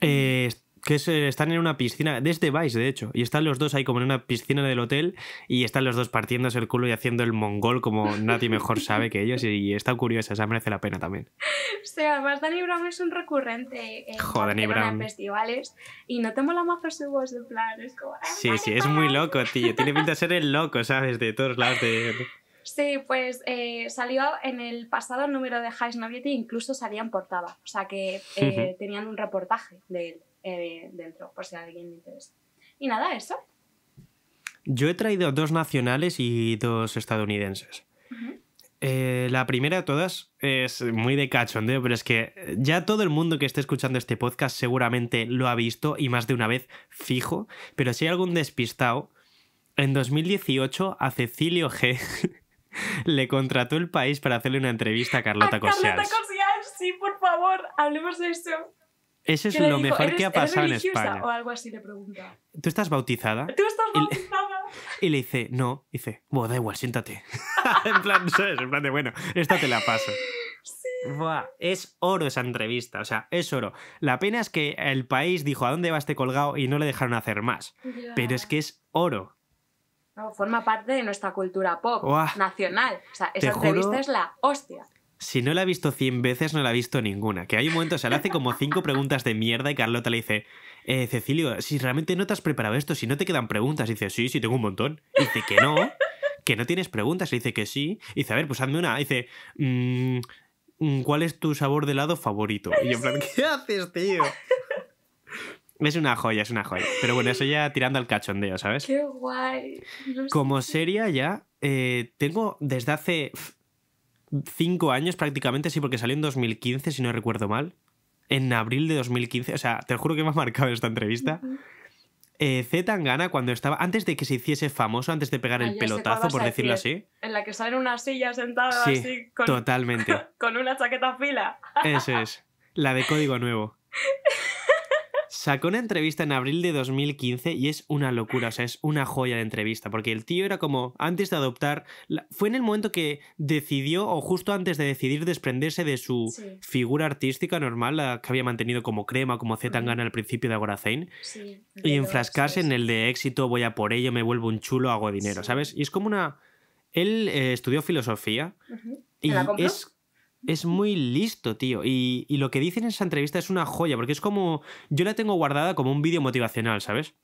Speaker 1: Eh, que eh, están en una piscina, desde Vice de hecho, y están los dos ahí como en una piscina del hotel y están los dos partiéndose el culo y haciendo el mongol como nadie mejor sabe que ellos y, está curiosa, sea, merece la pena también.
Speaker 3: O sea, además Danny Brown es un recurrente en, Joder, festivales y no te mola más su voz de plan, es ah,
Speaker 1: Sí, sí, es muy loco, tío, tiene pinta de ser el loco, ¿sabes? De todos lados
Speaker 3: Sí, pues eh, salió en el pasado número de High e incluso salía en portada. O sea que eh, tenían un reportaje de él. Eh, dentro, por si a alguien le interesa. Y nada, eso.
Speaker 1: Yo he traído dos nacionales y dos estadounidenses. Eh, la primera de todas es muy de cachondeo, pero es que ya todo el mundo que esté escuchando este podcast seguramente lo ha visto y más de una vez fijo, pero si hay algún despistado, en 2018 a Cecilio G le contrató el país para hacerle una entrevista a Carlota Cosials. Carlota
Speaker 3: sí, por favor, hablemos de eso.
Speaker 1: Ese es lo mejor que ha pasado en España. O
Speaker 3: algo así le pregunta.
Speaker 1: ¿Tú estás bautizada? ¿Tú estás bautizada? Y le, dice, no. dice, bueno, da igual, siéntate. en plan, En plan de, bueno, esta te la paso. es oro esa entrevista, o sea, es oro. La pena es que el país dijo a dónde vas te colgado y no le dejaron hacer más. Pero es que es oro.
Speaker 3: forma parte de nuestra cultura pop nacional. O sea, esa entrevista es la hostia
Speaker 1: si no la ha visto 100 veces, no la ha visto ninguna. Que hay un momento, o sea, le hace como cinco preguntas de mierda y Carlota le dice, eh, Cecilio, si realmente no te has preparado esto, si no te quedan preguntas, dice, sí, sí, tengo un montón. Y dice que no, que no tienes preguntas, y dice que sí. Y dice, a ver, pues hazme una. dice, mm, mm, ¿cuál es tu sabor de helado favorito? Y yo en plan, ¿qué haces, tío? Es una joya, es una joya. Pero bueno, eso ya tirando al cachondeo, ¿sabes?
Speaker 3: Qué guay.
Speaker 1: Como seria ya, eh, tengo desde hace cinco años prácticamente, sí, porque salió en 2015, si no recuerdo mal. En abril de 2015, o sea, te juro que me ha marcado esta entrevista. Eh, Z cuando estaba, antes de que se hiciese famoso, antes de pegar el pelotazo, por decirlo así.
Speaker 3: En la que sale en una silla sentada así, con,
Speaker 1: totalmente.
Speaker 3: con una chaqueta fila.
Speaker 1: es, la de código nuevo. Sacó una entrevista en abril de 2015 y es una locura, o sea, es una joya de entrevista, porque el tío era como, antes de adoptar, fue en el momento que decidió, o justo antes de decidir desprenderse de su figura artística normal, la que había mantenido como crema, como Zetangana al principio de Agorazain, y enfrascarse en el de éxito, voy a por ello, me vuelvo un chulo, hago dinero, ¿sabes? Y es como una... Él eh, estudió filosofía.
Speaker 4: ¿Y es
Speaker 1: es muy listo, tío. Y, lo que dicen en esa entrevista es una joya, porque es como. Yo la tengo guardada como un vídeo motivacional, ¿sabes?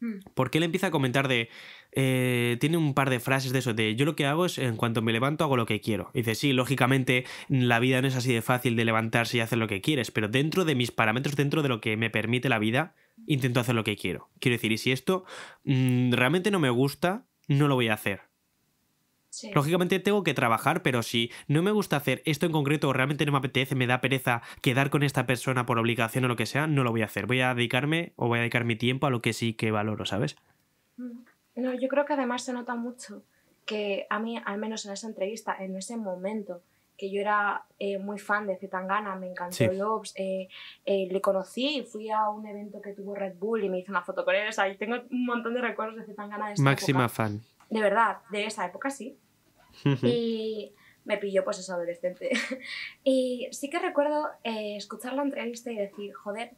Speaker 1: Mm. Porque él empieza a comentar de. Eh, tiene un par de frases de eso, de yo lo que hago es en cuanto me levanto hago lo que quiero. dice, sí, lógicamente la vida no es así de fácil de levantarse y hacer lo que quieres, pero dentro de mis parámetros, dentro de lo que me permite la vida, intento hacer lo que quiero. Quiero decir, y si esto mm, realmente no me gusta, no lo voy a hacer. Lógicamente tengo que trabajar, pero si no me gusta hacer esto en concreto o realmente no me apetece, me da pereza quedar con esta persona por obligación o lo que sea, no lo voy a hacer. Voy a dedicarme o voy a dedicar mi tiempo a lo que sí que valoro, ¿sabes?
Speaker 3: Mm. No, yo creo que además se nota mucho que a mí, al menos en esa entrevista, en ese momento, que yo era eh, muy fan de Zetangana, me encantó sí. Eh, eh, le conocí, fui a un evento que tuvo Red Bull y me hizo una foto con él, o sea, y tengo un montón de recuerdos de Zetangana de Máxima fan. De verdad, de esa época sí y me pilló pues eso adolescente. y sí que recuerdo eh, escuchar la entrevista y decir, joder,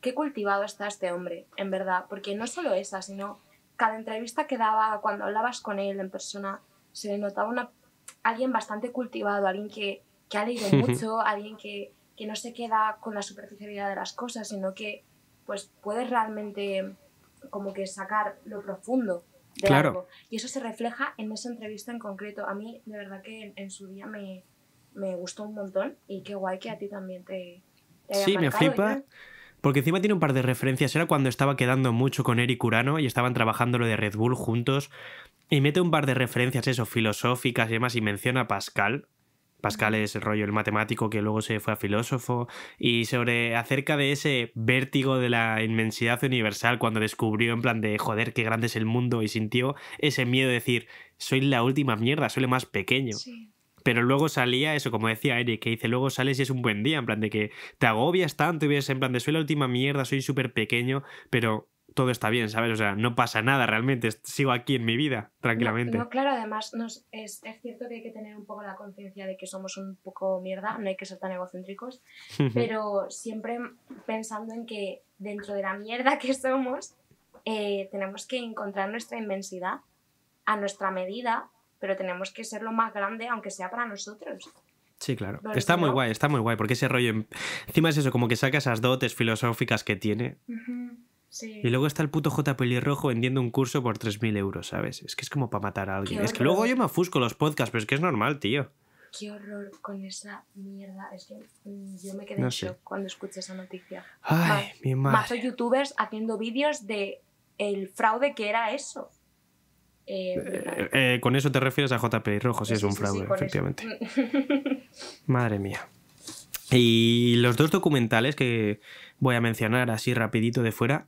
Speaker 3: qué cultivado está este hombre, en verdad, porque no solo esa, sino cada entrevista que daba, cuando hablabas con él en persona, se le notaba una, alguien bastante cultivado, alguien que, que ha leído mucho, alguien que, que no se queda con la superficialidad de las cosas, sino que pues puedes realmente como que sacar lo profundo claro. Y eso se refleja en esa entrevista en concreto. A mí, de verdad que en, su día me, me, gustó un montón y qué guay que a ti también te... sí, me flipa.
Speaker 1: Porque encima tiene un par de referencias. Era cuando estaba quedando mucho con Eric Urano y estaban trabajando lo de Red Bull juntos. Y mete un par de referencias, eso, filosóficas y demás, y menciona a Pascal. Pascal es el rollo el matemático que luego se fue a filósofo y sobre acerca de ese vértigo de la inmensidad universal cuando descubrió en plan de joder qué grande es el mundo y sintió ese miedo de decir soy la última mierda, soy el más pequeño. Pero luego salía eso, como decía Eric, que dice, luego sales y es un buen día, en plan de que te agobias tanto y ves en plan de soy la última mierda, soy súper pequeño, pero todo está bien, ¿sabes? O sea, no pasa nada realmente, sigo aquí en mi vida, tranquilamente. No,
Speaker 3: claro, además nos, es, es, cierto que hay que tener un poco la conciencia de que somos un poco mierda, no hay que ser tan egocéntricos, pero siempre pensando en que dentro de la mierda que somos, eh, tenemos que encontrar nuestra inmensidad a nuestra medida, pero tenemos que ser lo más grande, aunque sea para nosotros.
Speaker 1: Sí, claro. Está muy guay, está muy guay, porque ese rollo, encima es eso, como que saca esas dotes filosóficas que tiene. Y luego está el puto J Rojo vendiendo un curso por 3.000 euros, ¿sabes? Es que es como para matar a alguien. Es que luego yo me afusco los podcasts, pero es que es normal, tío.
Speaker 3: Qué horror con esa mierda. Es que mm, yo me quedé en shock cuando escuché esa noticia. Ay, mi madre. youtubers haciendo vídeos de el fraude que era eso. Eh, eh,
Speaker 1: eh, con eso te refieres a J Rojo, si es un fraude, efectivamente. madre mía. Y los dos documentales que voy a mencionar así rapidito de fuera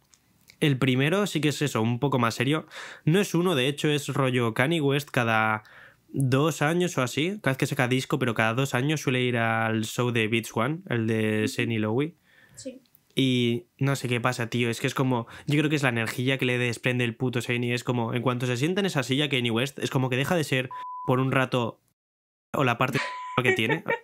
Speaker 1: el primero sí que es eso, un poco más serio. No es uno, de hecho, es rollo Kanye West cada dos años o así, cada vez que saca disco, pero cada dos años suele ir al show de Beats One, el de Seni Lowey. Sí. Y no sé qué pasa, tío. Es que es como. Yo creo que es la energía que le desprende el puto Seni. Es como. En cuanto se sienta en esa silla, Kanye West, es como que deja de ser por un rato. O la parte que tiene.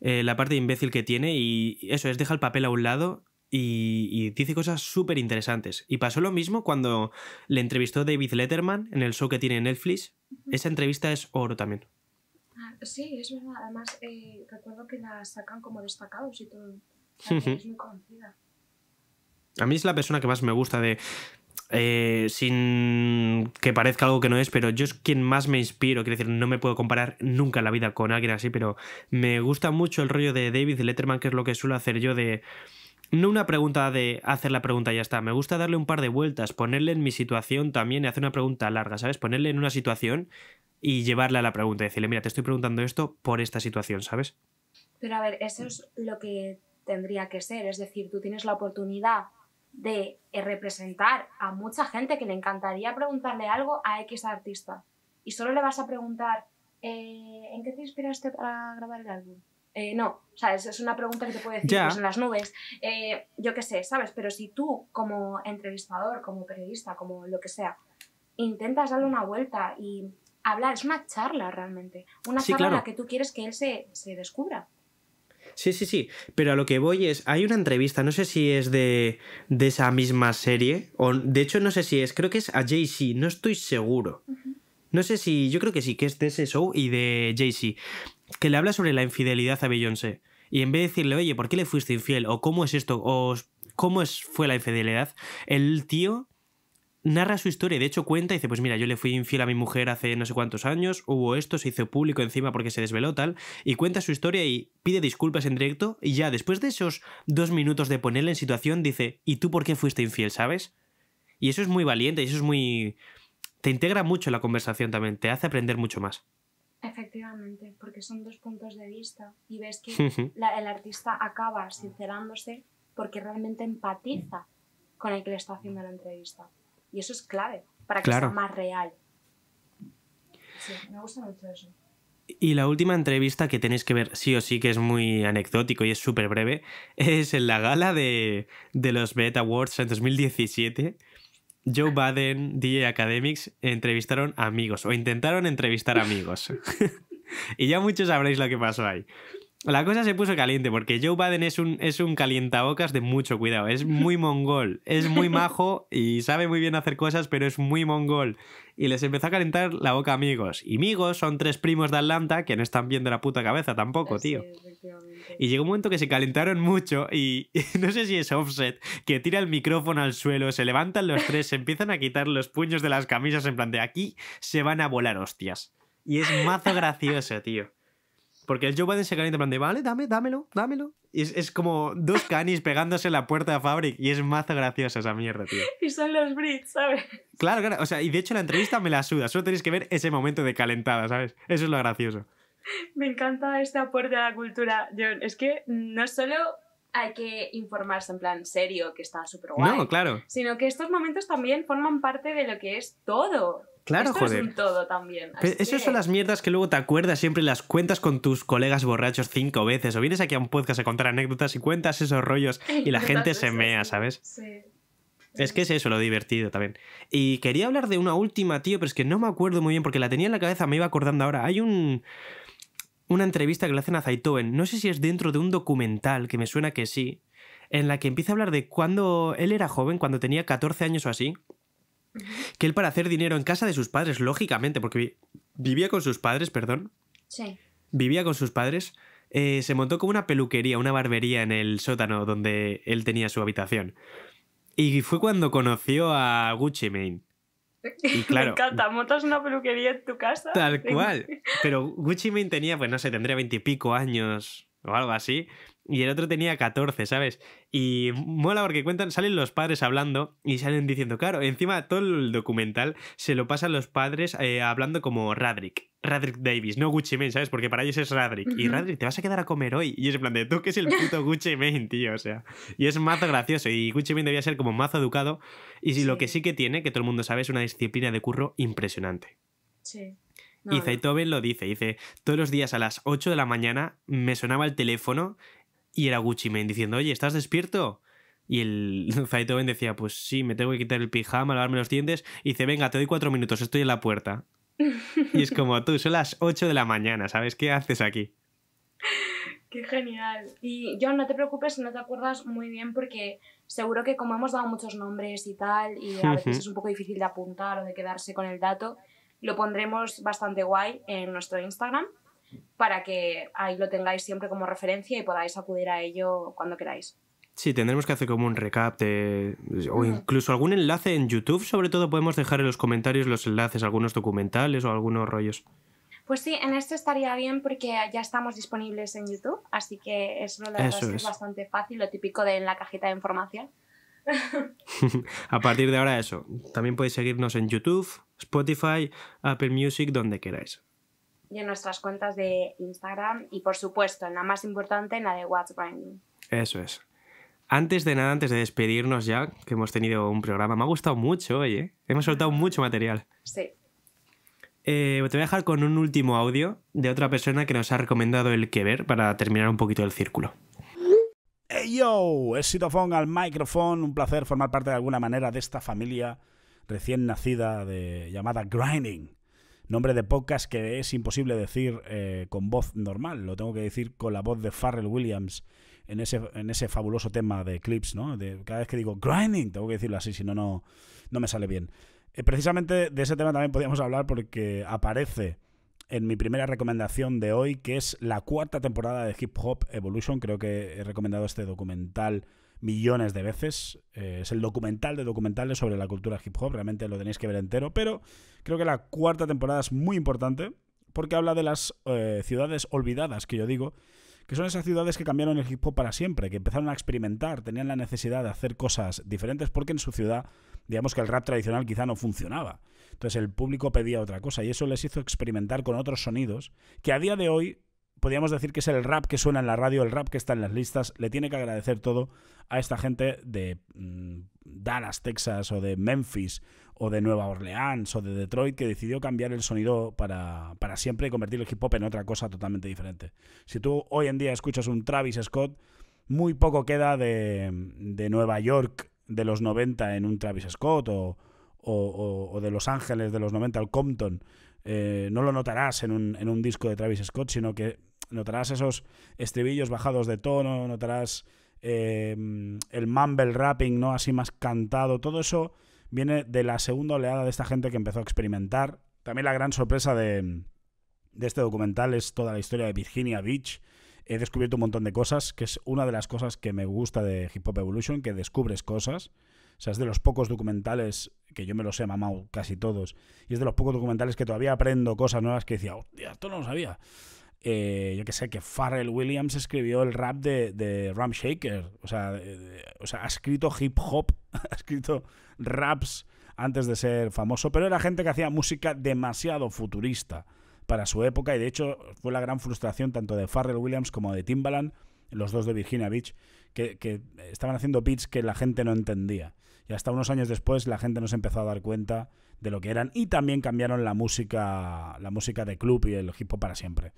Speaker 1: Eh, la parte imbécil que tiene y eso es, deja el papel a un lado y, dice cosas súper interesantes. Y pasó lo mismo cuando le entrevistó David Letterman en el show que tiene Netflix. Esa entrevista es oro también.
Speaker 3: Ah, sí, es verdad. Además, eh, recuerdo que la sacan como destacados y todo. Es muy conocida.
Speaker 1: A mí es la persona que más me gusta de... Eh, sin que parezca algo que no es, pero yo es quien más me inspiro. Quiero decir, no me puedo comparar nunca en la vida con alguien así, pero me gusta mucho el rollo de David Letterman, que es lo que suelo hacer yo de no una pregunta de hacer la pregunta y ya está. Me gusta darle un par de vueltas, ponerle en mi situación también y hacer una pregunta larga, ¿sabes? Ponerle en una situación y llevarle a la pregunta. Y decirle, mira, te estoy preguntando esto por esta situación, ¿sabes?
Speaker 3: Pero a ver, eso es lo que tendría que ser. Es decir, tú tienes la oportunidad de eh, representar a mucha gente que le encantaría preguntarle algo a X artista. Y solo le vas a preguntar, eh, ¿en qué te inspiraste para grabar el álbum? Eh, no. O sea, es, una pregunta que te puede decir pues, en las nubes. Eh, yo qué sé, ¿sabes? Pero si tú, como entrevistador, como periodista, como lo que sea, intentas darle una vuelta y hablar, es una charla realmente. Una charla que tú quieres que él se, descubra.
Speaker 1: Sí, sí, sí. Pero a lo que voy es. Hay una entrevista, no sé si es de, esa misma serie. O, de hecho, no sé si es. Creo que es a Jay-Z, no estoy seguro. No sé si. Yo creo que sí, que es de ese show y de Jay-Z que le habla sobre la infidelidad a Beyoncé. Y en vez de decirle, oye, ¿por qué le fuiste infiel? ¿O cómo es esto? ¿O cómo es, fue la infidelidad? El tío narra su historia. De hecho, cuenta y dice: Pues mira, yo le fui infiel a mi mujer hace no sé cuántos años, hubo esto, se hizo público encima porque se desveló tal. Y cuenta su historia y pide disculpas en directo. Y ya después de esos dos minutos de ponerle en situación, dice: ¿Y tú por qué fuiste infiel, sabes? Y eso es muy valiente y eso es muy. Te integra mucho la conversación también, te hace aprender mucho más.
Speaker 3: Efectivamente, porque son dos puntos de vista y ves que el artista acaba sincerándose porque realmente empatiza con el que le está haciendo la entrevista. Y eso es clave para que sea más real. Sí, me gusta mucho eso.
Speaker 1: Y la última entrevista que tenéis que ver, sí o sí, que es muy anecdótico y es súper breve, es en la gala de, de los Beta Awards en 2017, Joe Baden, DJ Academics, entrevistaron amigos o intentaron entrevistar amigos. y ya muchos sabréis lo que pasó ahí. La cosa se puso caliente porque Joe Biden es un, es un calientabocas de mucho cuidado. Es muy mongol, es muy majo y sabe muy bien hacer cosas, pero es muy mongol. Y les empezó a calentar la boca a amigos. Y amigos son tres primos de Atlanta que no están bien de la puta cabeza tampoco, tío. y llegó un momento que se calentaron mucho y, y no sé si es offset, que tira el micrófono al suelo, se levantan los tres, se empiezan a quitar los puños de las camisas en plan de aquí se van a volar hostias. Y es mazo gracioso, tío. Porque el Joe Biden se calienta en plan de, vale, dame, dámelo, dámelo. Y es, es como dos canis pegándose en la puerta de Fabric y es mazo graciosa esa mierda, tío.
Speaker 3: Y son los Brits, ¿sabes?
Speaker 1: Claro, claro. O sea, y de hecho la entrevista me la suda. Solo tenéis que ver ese momento de calentada, ¿sabes? Eso es lo gracioso.
Speaker 3: Me encanta este aporte a la cultura, John. Es que no solo hay que informarse en plan serio, que está súper guay. No, claro. Sino que estos momentos también forman parte de lo que es todo. Claro, joder. Es un todo también. esas son
Speaker 1: las mierdas que luego te acuerdas siempre las cuentas con tus colegas borrachos cinco veces. O vienes aquí a un podcast a contar anécdotas y cuentas esos rollos y la gente se mea, ¿sabes? Sí. Es que es eso lo divertido también. Y quería hablar de una última, tío, pero es que no me acuerdo muy bien porque la tenía en la cabeza, me iba acordando ahora. Hay un una entrevista que le hacen a Zaytoven, no sé si es dentro de un documental, que me suena que sí, en la que empieza a hablar de cuando él era joven, cuando tenía 14 años o así, que él para hacer dinero en casa de sus padres, lógicamente, porque vivía con sus padres, perdón. Sí. Vivía con sus padres. Eh, se montó como una peluquería, una barbería en el sótano donde él tenía su habitación. Y fue cuando conoció a Gucci Mane.
Speaker 3: Y claro, Me encanta, montas una peluquería en tu casa. Tal cual.
Speaker 1: Pero Gucci Mane tenía, pues no sé, tendría veintipico años o algo así y el otro tenía 14, ¿sabes? Y mola porque cuentan, salen los padres hablando y salen diciendo, claro, encima todo el documental se lo pasan los padres eh, hablando como Radric. Radric Davis, no Gucci Mane, ¿sabes? Porque para ellos es Radrick. Y Radric, te vas a quedar a comer hoy. Y es en plan tú que es el puto Gucci Mane, tío. O sea, y es mazo gracioso. Y Gucci Mane debía ser como mazo educado. Y si lo que sí que tiene, que todo el mundo sabe, es una disciplina de curro impresionante. Sí. y Zaitoven lo dice, dice, todos los días a las 8 de la mañana me sonaba el teléfono y era Gucci Men diciendo, oye, ¿estás despierto? Y el Ben decía, pues sí, me tengo que quitar el pijama, lavarme los dientes. Y dice, venga, te doy cuatro minutos, estoy en la puerta. y es como tú, son las ocho de la mañana, ¿sabes? ¿Qué haces aquí?
Speaker 3: Qué genial. Y John, no te preocupes si no te acuerdas muy bien porque seguro que como hemos dado muchos nombres y tal, y a veces es un poco difícil de apuntar o de quedarse con el dato, lo pondremos bastante guay en nuestro Instagram para que ahí lo tengáis siempre como referencia y podáis acudir a ello cuando queráis. Sí,
Speaker 1: tendremos que hacer como un recap o incluso algún enlace en YouTube, sobre todo podemos dejar en los comentarios los enlaces, algunos documentales o algunos rollos.
Speaker 3: Pues sí, en este estaría bien porque ya estamos disponibles en YouTube, así que es es bastante fácil, lo típico de en la cajita de información.
Speaker 1: a partir de ahora eso, también podéis seguirnos en YouTube, Spotify, Apple Music, donde queráis
Speaker 3: y en nuestras cuentas de Instagram y por supuesto en la más importante, en la de What's Grinding
Speaker 1: Eso es. Antes de nada, antes de despedirnos ya, que hemos tenido un programa, me ha gustado mucho, oye. Hemos soltado mucho material. Sí. Eh, te voy a dejar con un último audio de otra persona que nos ha recomendado el que ver para terminar un poquito el círculo.
Speaker 6: Hey yo, es Citofón al micrófono. Un placer formar parte de alguna manera de esta familia recién nacida llamada Grinding nombre de podcast que es imposible decir eh, con voz normal, lo tengo que decir con la voz de Pharrell Williams en ese, en ese fabuloso tema de clips, ¿no? De, cada vez que digo grinding, tengo que decirlo así, si no, no, me sale bien. Eh, precisamente de ese tema también podríamos hablar porque aparece en mi primera recomendación de hoy, que es la cuarta temporada de Hip Hop Evolution. Creo que he recomendado este documental millones de veces. Eh, es el documental de documentales sobre la cultura hip hop, realmente lo tenéis que ver entero, pero creo que la cuarta temporada es muy importante porque habla de las eh, ciudades olvidadas, que yo digo, que son esas ciudades que cambiaron el hip hop para siempre, que empezaron a experimentar, tenían la necesidad de hacer cosas diferentes porque en su ciudad, digamos que el rap tradicional quizá no funcionaba. Entonces el público pedía otra cosa y eso les hizo experimentar con otros sonidos que a día de hoy podríamos decir que es el rap que suena en la radio, el rap que está en las listas, le tiene que agradecer todo a esta gente de mm, Dallas, Texas, o de Memphis, o de Nueva Orleans, o de Detroit, que decidió cambiar el sonido para, para siempre y convertir el hip hop en otra cosa totalmente diferente. Si tú hoy en día escuchas un Travis Scott, muy poco queda de, de Nueva York de los 90 en un Travis Scott o, o, de Los Ángeles de los 90 al Compton. Eh, no lo notarás en un disco de Travis Scott, sino que notarás esos estribillos bajados de tono, notarás em, el mumble rapping, ¿no? Así más cantado, todo eso viene de la segunda oleada de esta gente que empezó a experimentar. También la gran sorpresa de, este documental es toda la historia de Virginia Beach. He descubierto un montón de cosas, que es una de las cosas que me gusta de Hip Hop Evolution, que descubres cosas. O sea, es de los pocos documentales que yo me los he mamado casi todos. Y es de los pocos documentales que todavía aprendo cosas nuevas que decía, hostia, esto no lo sabía. Eh, yo que sé, que Pharrell Williams escribió el rap de, de Ram Shaker. O sea, ha escrito hip hop, ha escrito raps antes de ser famoso, pero era gente que hacía música demasiado futurista para su época y de hecho fue la gran frustración tanto de Pharrell Williams como de Timbaland, los dos de Virginia Beach, que, que estaban haciendo beats que la gente no entendía. Y hasta unos años después la gente no se empezó a dar cuenta de lo que eran y también cambiaron la música, la música de club y el hip hop para siempre.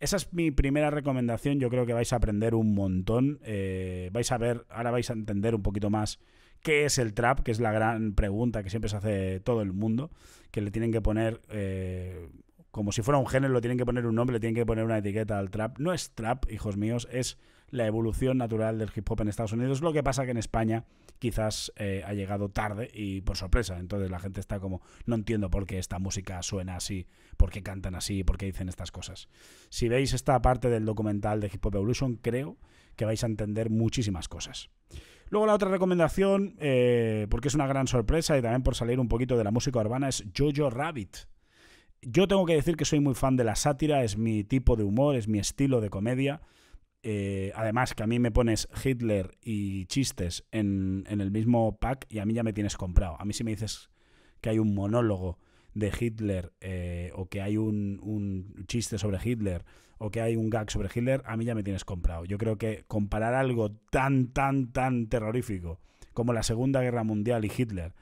Speaker 6: Esa es mi primera recomendación, yo creo que vais a aprender un montón, eh, vais a ver, ahora vais a entender un poquito más qué es el trap, que es la gran pregunta que siempre se hace todo el mundo, que le tienen que poner... Eh, como si fuera un género, lo tienen que poner un nombre, le tienen que poner una etiqueta al trap. No es trap, hijos míos, es la evolución natural del hip hop en Estados Unidos. Lo que pasa que en España quizás eh, ha llegado tarde y por sorpresa. Entonces la gente está como, no entiendo por qué esta música suena así, por qué cantan así, por qué dicen estas cosas. Si veis esta parte del documental de Hip Hop Evolution, creo que vais a entender muchísimas cosas. Luego la otra recomendación, eh, porque es una gran sorpresa y también por salir un poquito de la música urbana, es Jojo Rabbit. Yo tengo que decir que soy muy fan de la sátira, es mi tipo de humor, es mi estilo de comedia. Eh, además, que a mí me pones Hitler y chistes en, el mismo pack y a mí ya me tienes comprado. A mí si me dices que hay un monólogo de Hitler eh, o que hay un, chiste sobre Hitler o que hay un gag sobre Hitler, a mí ya me tienes comprado. Yo creo que comparar algo tan, tan, tan terrorífico como la Segunda Guerra Mundial y Hitler,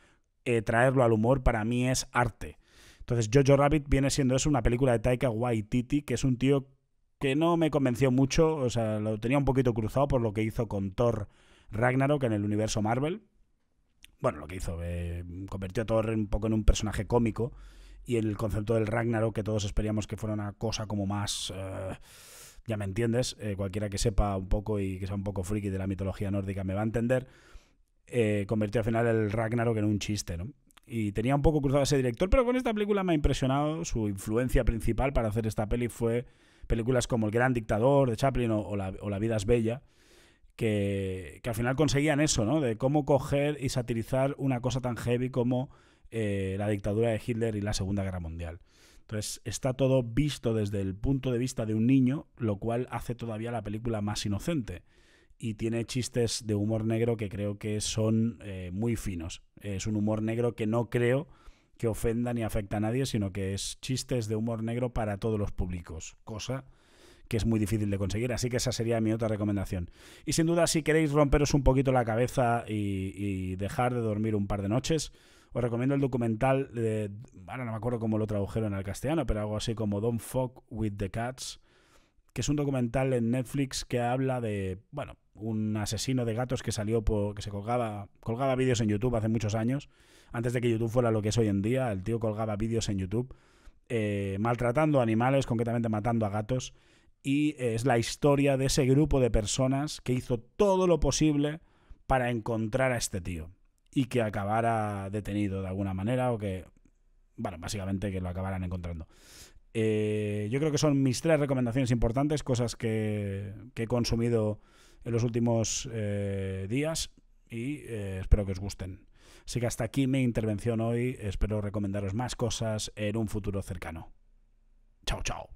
Speaker 6: eh, traerlo al humor para mí es arte. Entonces Jojo Rabbit viene siendo eso, una película de Taika Waititi, que es un tío que no me convenció mucho, o sea, lo tenía un poquito cruzado por lo que hizo con Thor Ragnarok en el universo Marvel. Bueno, lo que hizo, eh, convirtió a Thor un poco en un personaje cómico y el concepto del Ragnarok que todos esperíamos que fuera una cosa como más... Eh, ya me entiendes, eh, cualquiera que sepa un poco y que sea un poco friki de la mitología nórdica me va a entender, convirtió al final el Ragnarok en un chiste, ¿no? Y tenía un poco cruzado ese director, pero con esta película me ha impresionado. Su influencia principal para hacer esta peli fue películas como El Gran Dictador de Chaplin o, la, vida es bella, que, al final conseguían eso, ¿no? De cómo coger y satirizar una cosa tan heavy como eh, la dictadura de Hitler y la Segunda Guerra Mundial. Entonces está todo visto desde el punto de vista de un niño, lo cual hace todavía la película más inocente. Y tiene chistes de humor negro que creo que son eh, muy finos. Es un humor negro que no creo que ofenda ni afecta a nadie, sino que es chistes de humor negro para todos los públicos, cosa que es muy difícil de conseguir. Así que esa sería mi otra recomendación. Y sin duda, si queréis romperos un poquito la cabeza y, dejar de dormir un par de noches, os recomiendo el documental de, ahora no me acuerdo cómo lo tradujeron al castellano, pero algo así como Don't Fuck with the Cats, que es un documental en Netflix que habla de, bueno, un asesino de gatos que salió por, que se colgaba, colgaba vídeos en YouTube hace muchos años antes de que YouTube fuera lo que es hoy en día, el tío colgaba vídeos en YouTube eh, maltratando animales, concretamente matando a gatos, y eh, es la historia de ese grupo de personas que hizo todo lo posible para encontrar a este tío y que acabara detenido de alguna manera o que, bueno, básicamente que lo acabaran encontrando. Eh, yo creo que son mis tres recomendaciones importantes, cosas que, he consumido en los últimos días y espero que os gusten. Así que hasta aquí mi intervención hoy. Espero recomendaros más cosas en un futuro cercano. Chao, chao.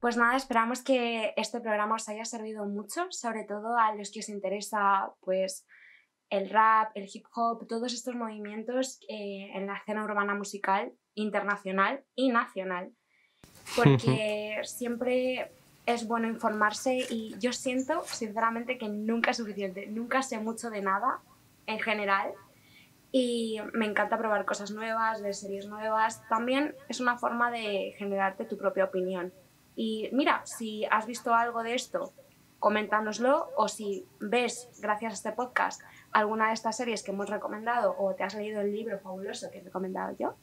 Speaker 3: Pues nada, esperamos que este programa os haya servido mucho, sobre todo a los que os interesa pues el rap, el hip hop, todos estos movimientos eh, en la escena urbana musical internacional y nacional, porque siempre es bueno informarse y yo siento sinceramente que nunca es suficiente, nunca sé mucho de nada en general y me encanta probar cosas nuevas, ver series nuevas. También es una forma de generarte tu propia opinión. Y mira, si has visto algo de esto, coméntanoslo o si ves, gracias a este podcast, alguna de estas series que hemos recomendado o te has leído el libro fabuloso que he recomendado yo,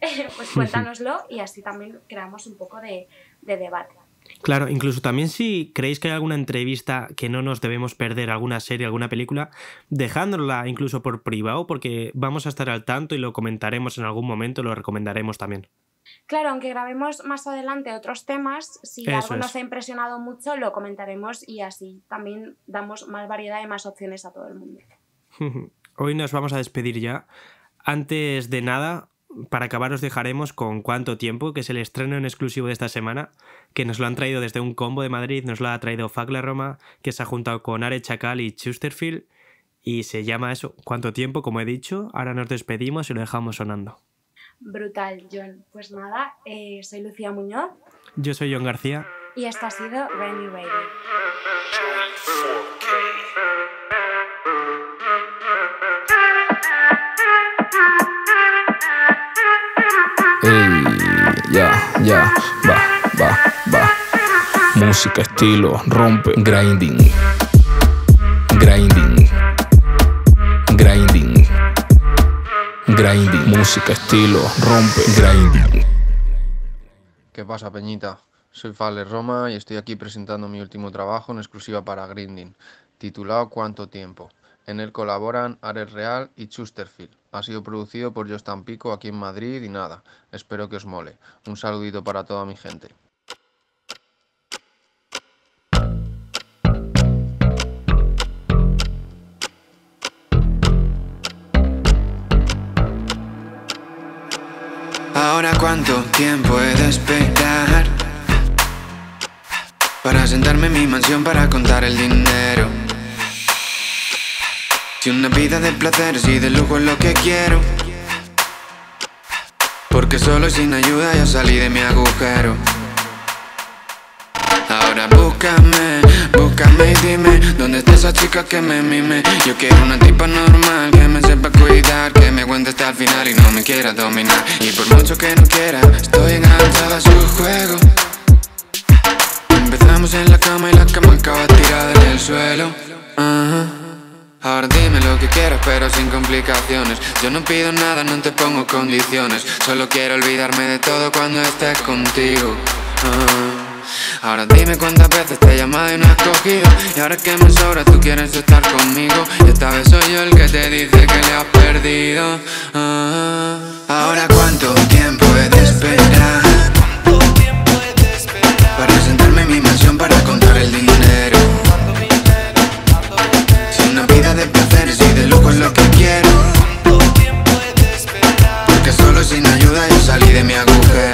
Speaker 3: pues cuéntanoslo y así también creamos un poco de, de debate.
Speaker 1: Claro, incluso también si creéis que hay alguna entrevista que no nos debemos perder, alguna serie, alguna película, dejándola incluso por privado, porque vamos a estar al tanto y lo comentaremos en algún momento, lo recomendaremos también.
Speaker 3: Claro, aunque grabemos más adelante otros temas, si algo nos ha impresionado mucho, lo comentaremos y así también damos más variedad y más opciones a todo el mundo.
Speaker 1: Hoy nos vamos a despedir ya. Antes de nada, para acabar os dejaremos con Cuánto Tiempo, que es el estreno en exclusivo de esta semana, que nos lo han traído desde un combo de Madrid, nos lo ha traído Facla Roma, que se ha juntado con Are Chacal y Chesterfield, y se llama eso Cuánto Tiempo, como he dicho. Ahora nos despedimos y lo dejamos sonando.
Speaker 3: Brutal, John. Pues nada, eh, soy Lucía Muñoz.
Speaker 1: Yo soy John García.
Speaker 3: Y esto ha sido Rainy Radio.
Speaker 2: ya, ya, va, va, va. Música, estilo, rompe, grinding, grinding, grinding, grinding. Música, estilo, rompe, grinding.
Speaker 4: ¿Qué pasa, Peñita? Soy Fale Roma y estoy aquí presentando mi último trabajo en exclusiva para Grinding, titulado ¿Cuánto tiempo? En él colaboran Ares Real y Chusterfield. Ha sido producido por Yo Tampico aquí en Madrid y nada, espero que os mole. Un saludito para toda mi gente. Ahora cuánto tiempo he de esperar para sentarme en mi mansión para contar el dinero. Si una vida de placer, y de lujo es lo que quiero Porque solo y sin ayuda ya salí de mi agujero Ahora búscame, búscame y dime ¿Dónde está esa chica que me mime? Yo quiero una tipa normal que me sepa cuidar Que me aguante hasta el final y no me quiera dominar Y por mucho que no quiera, estoy enganchada a su juego Empezamos en la cama y la cama acaba tirada en el suelo Ahora dime lo que quieras pero sin complicaciones Yo no pido nada, no te pongo condiciones Solo quiero olvidarme de todo cuando estés contigo ah. Ahora dime cuántas veces te he llamado y no has cogido Y ahora que me sobra tú quieres estar conmigo Y esta vez soy yo el que te dice que le has perdido ah. Ahora cuánto tiempo he de esperar sin ayuda yo salí de mi agujero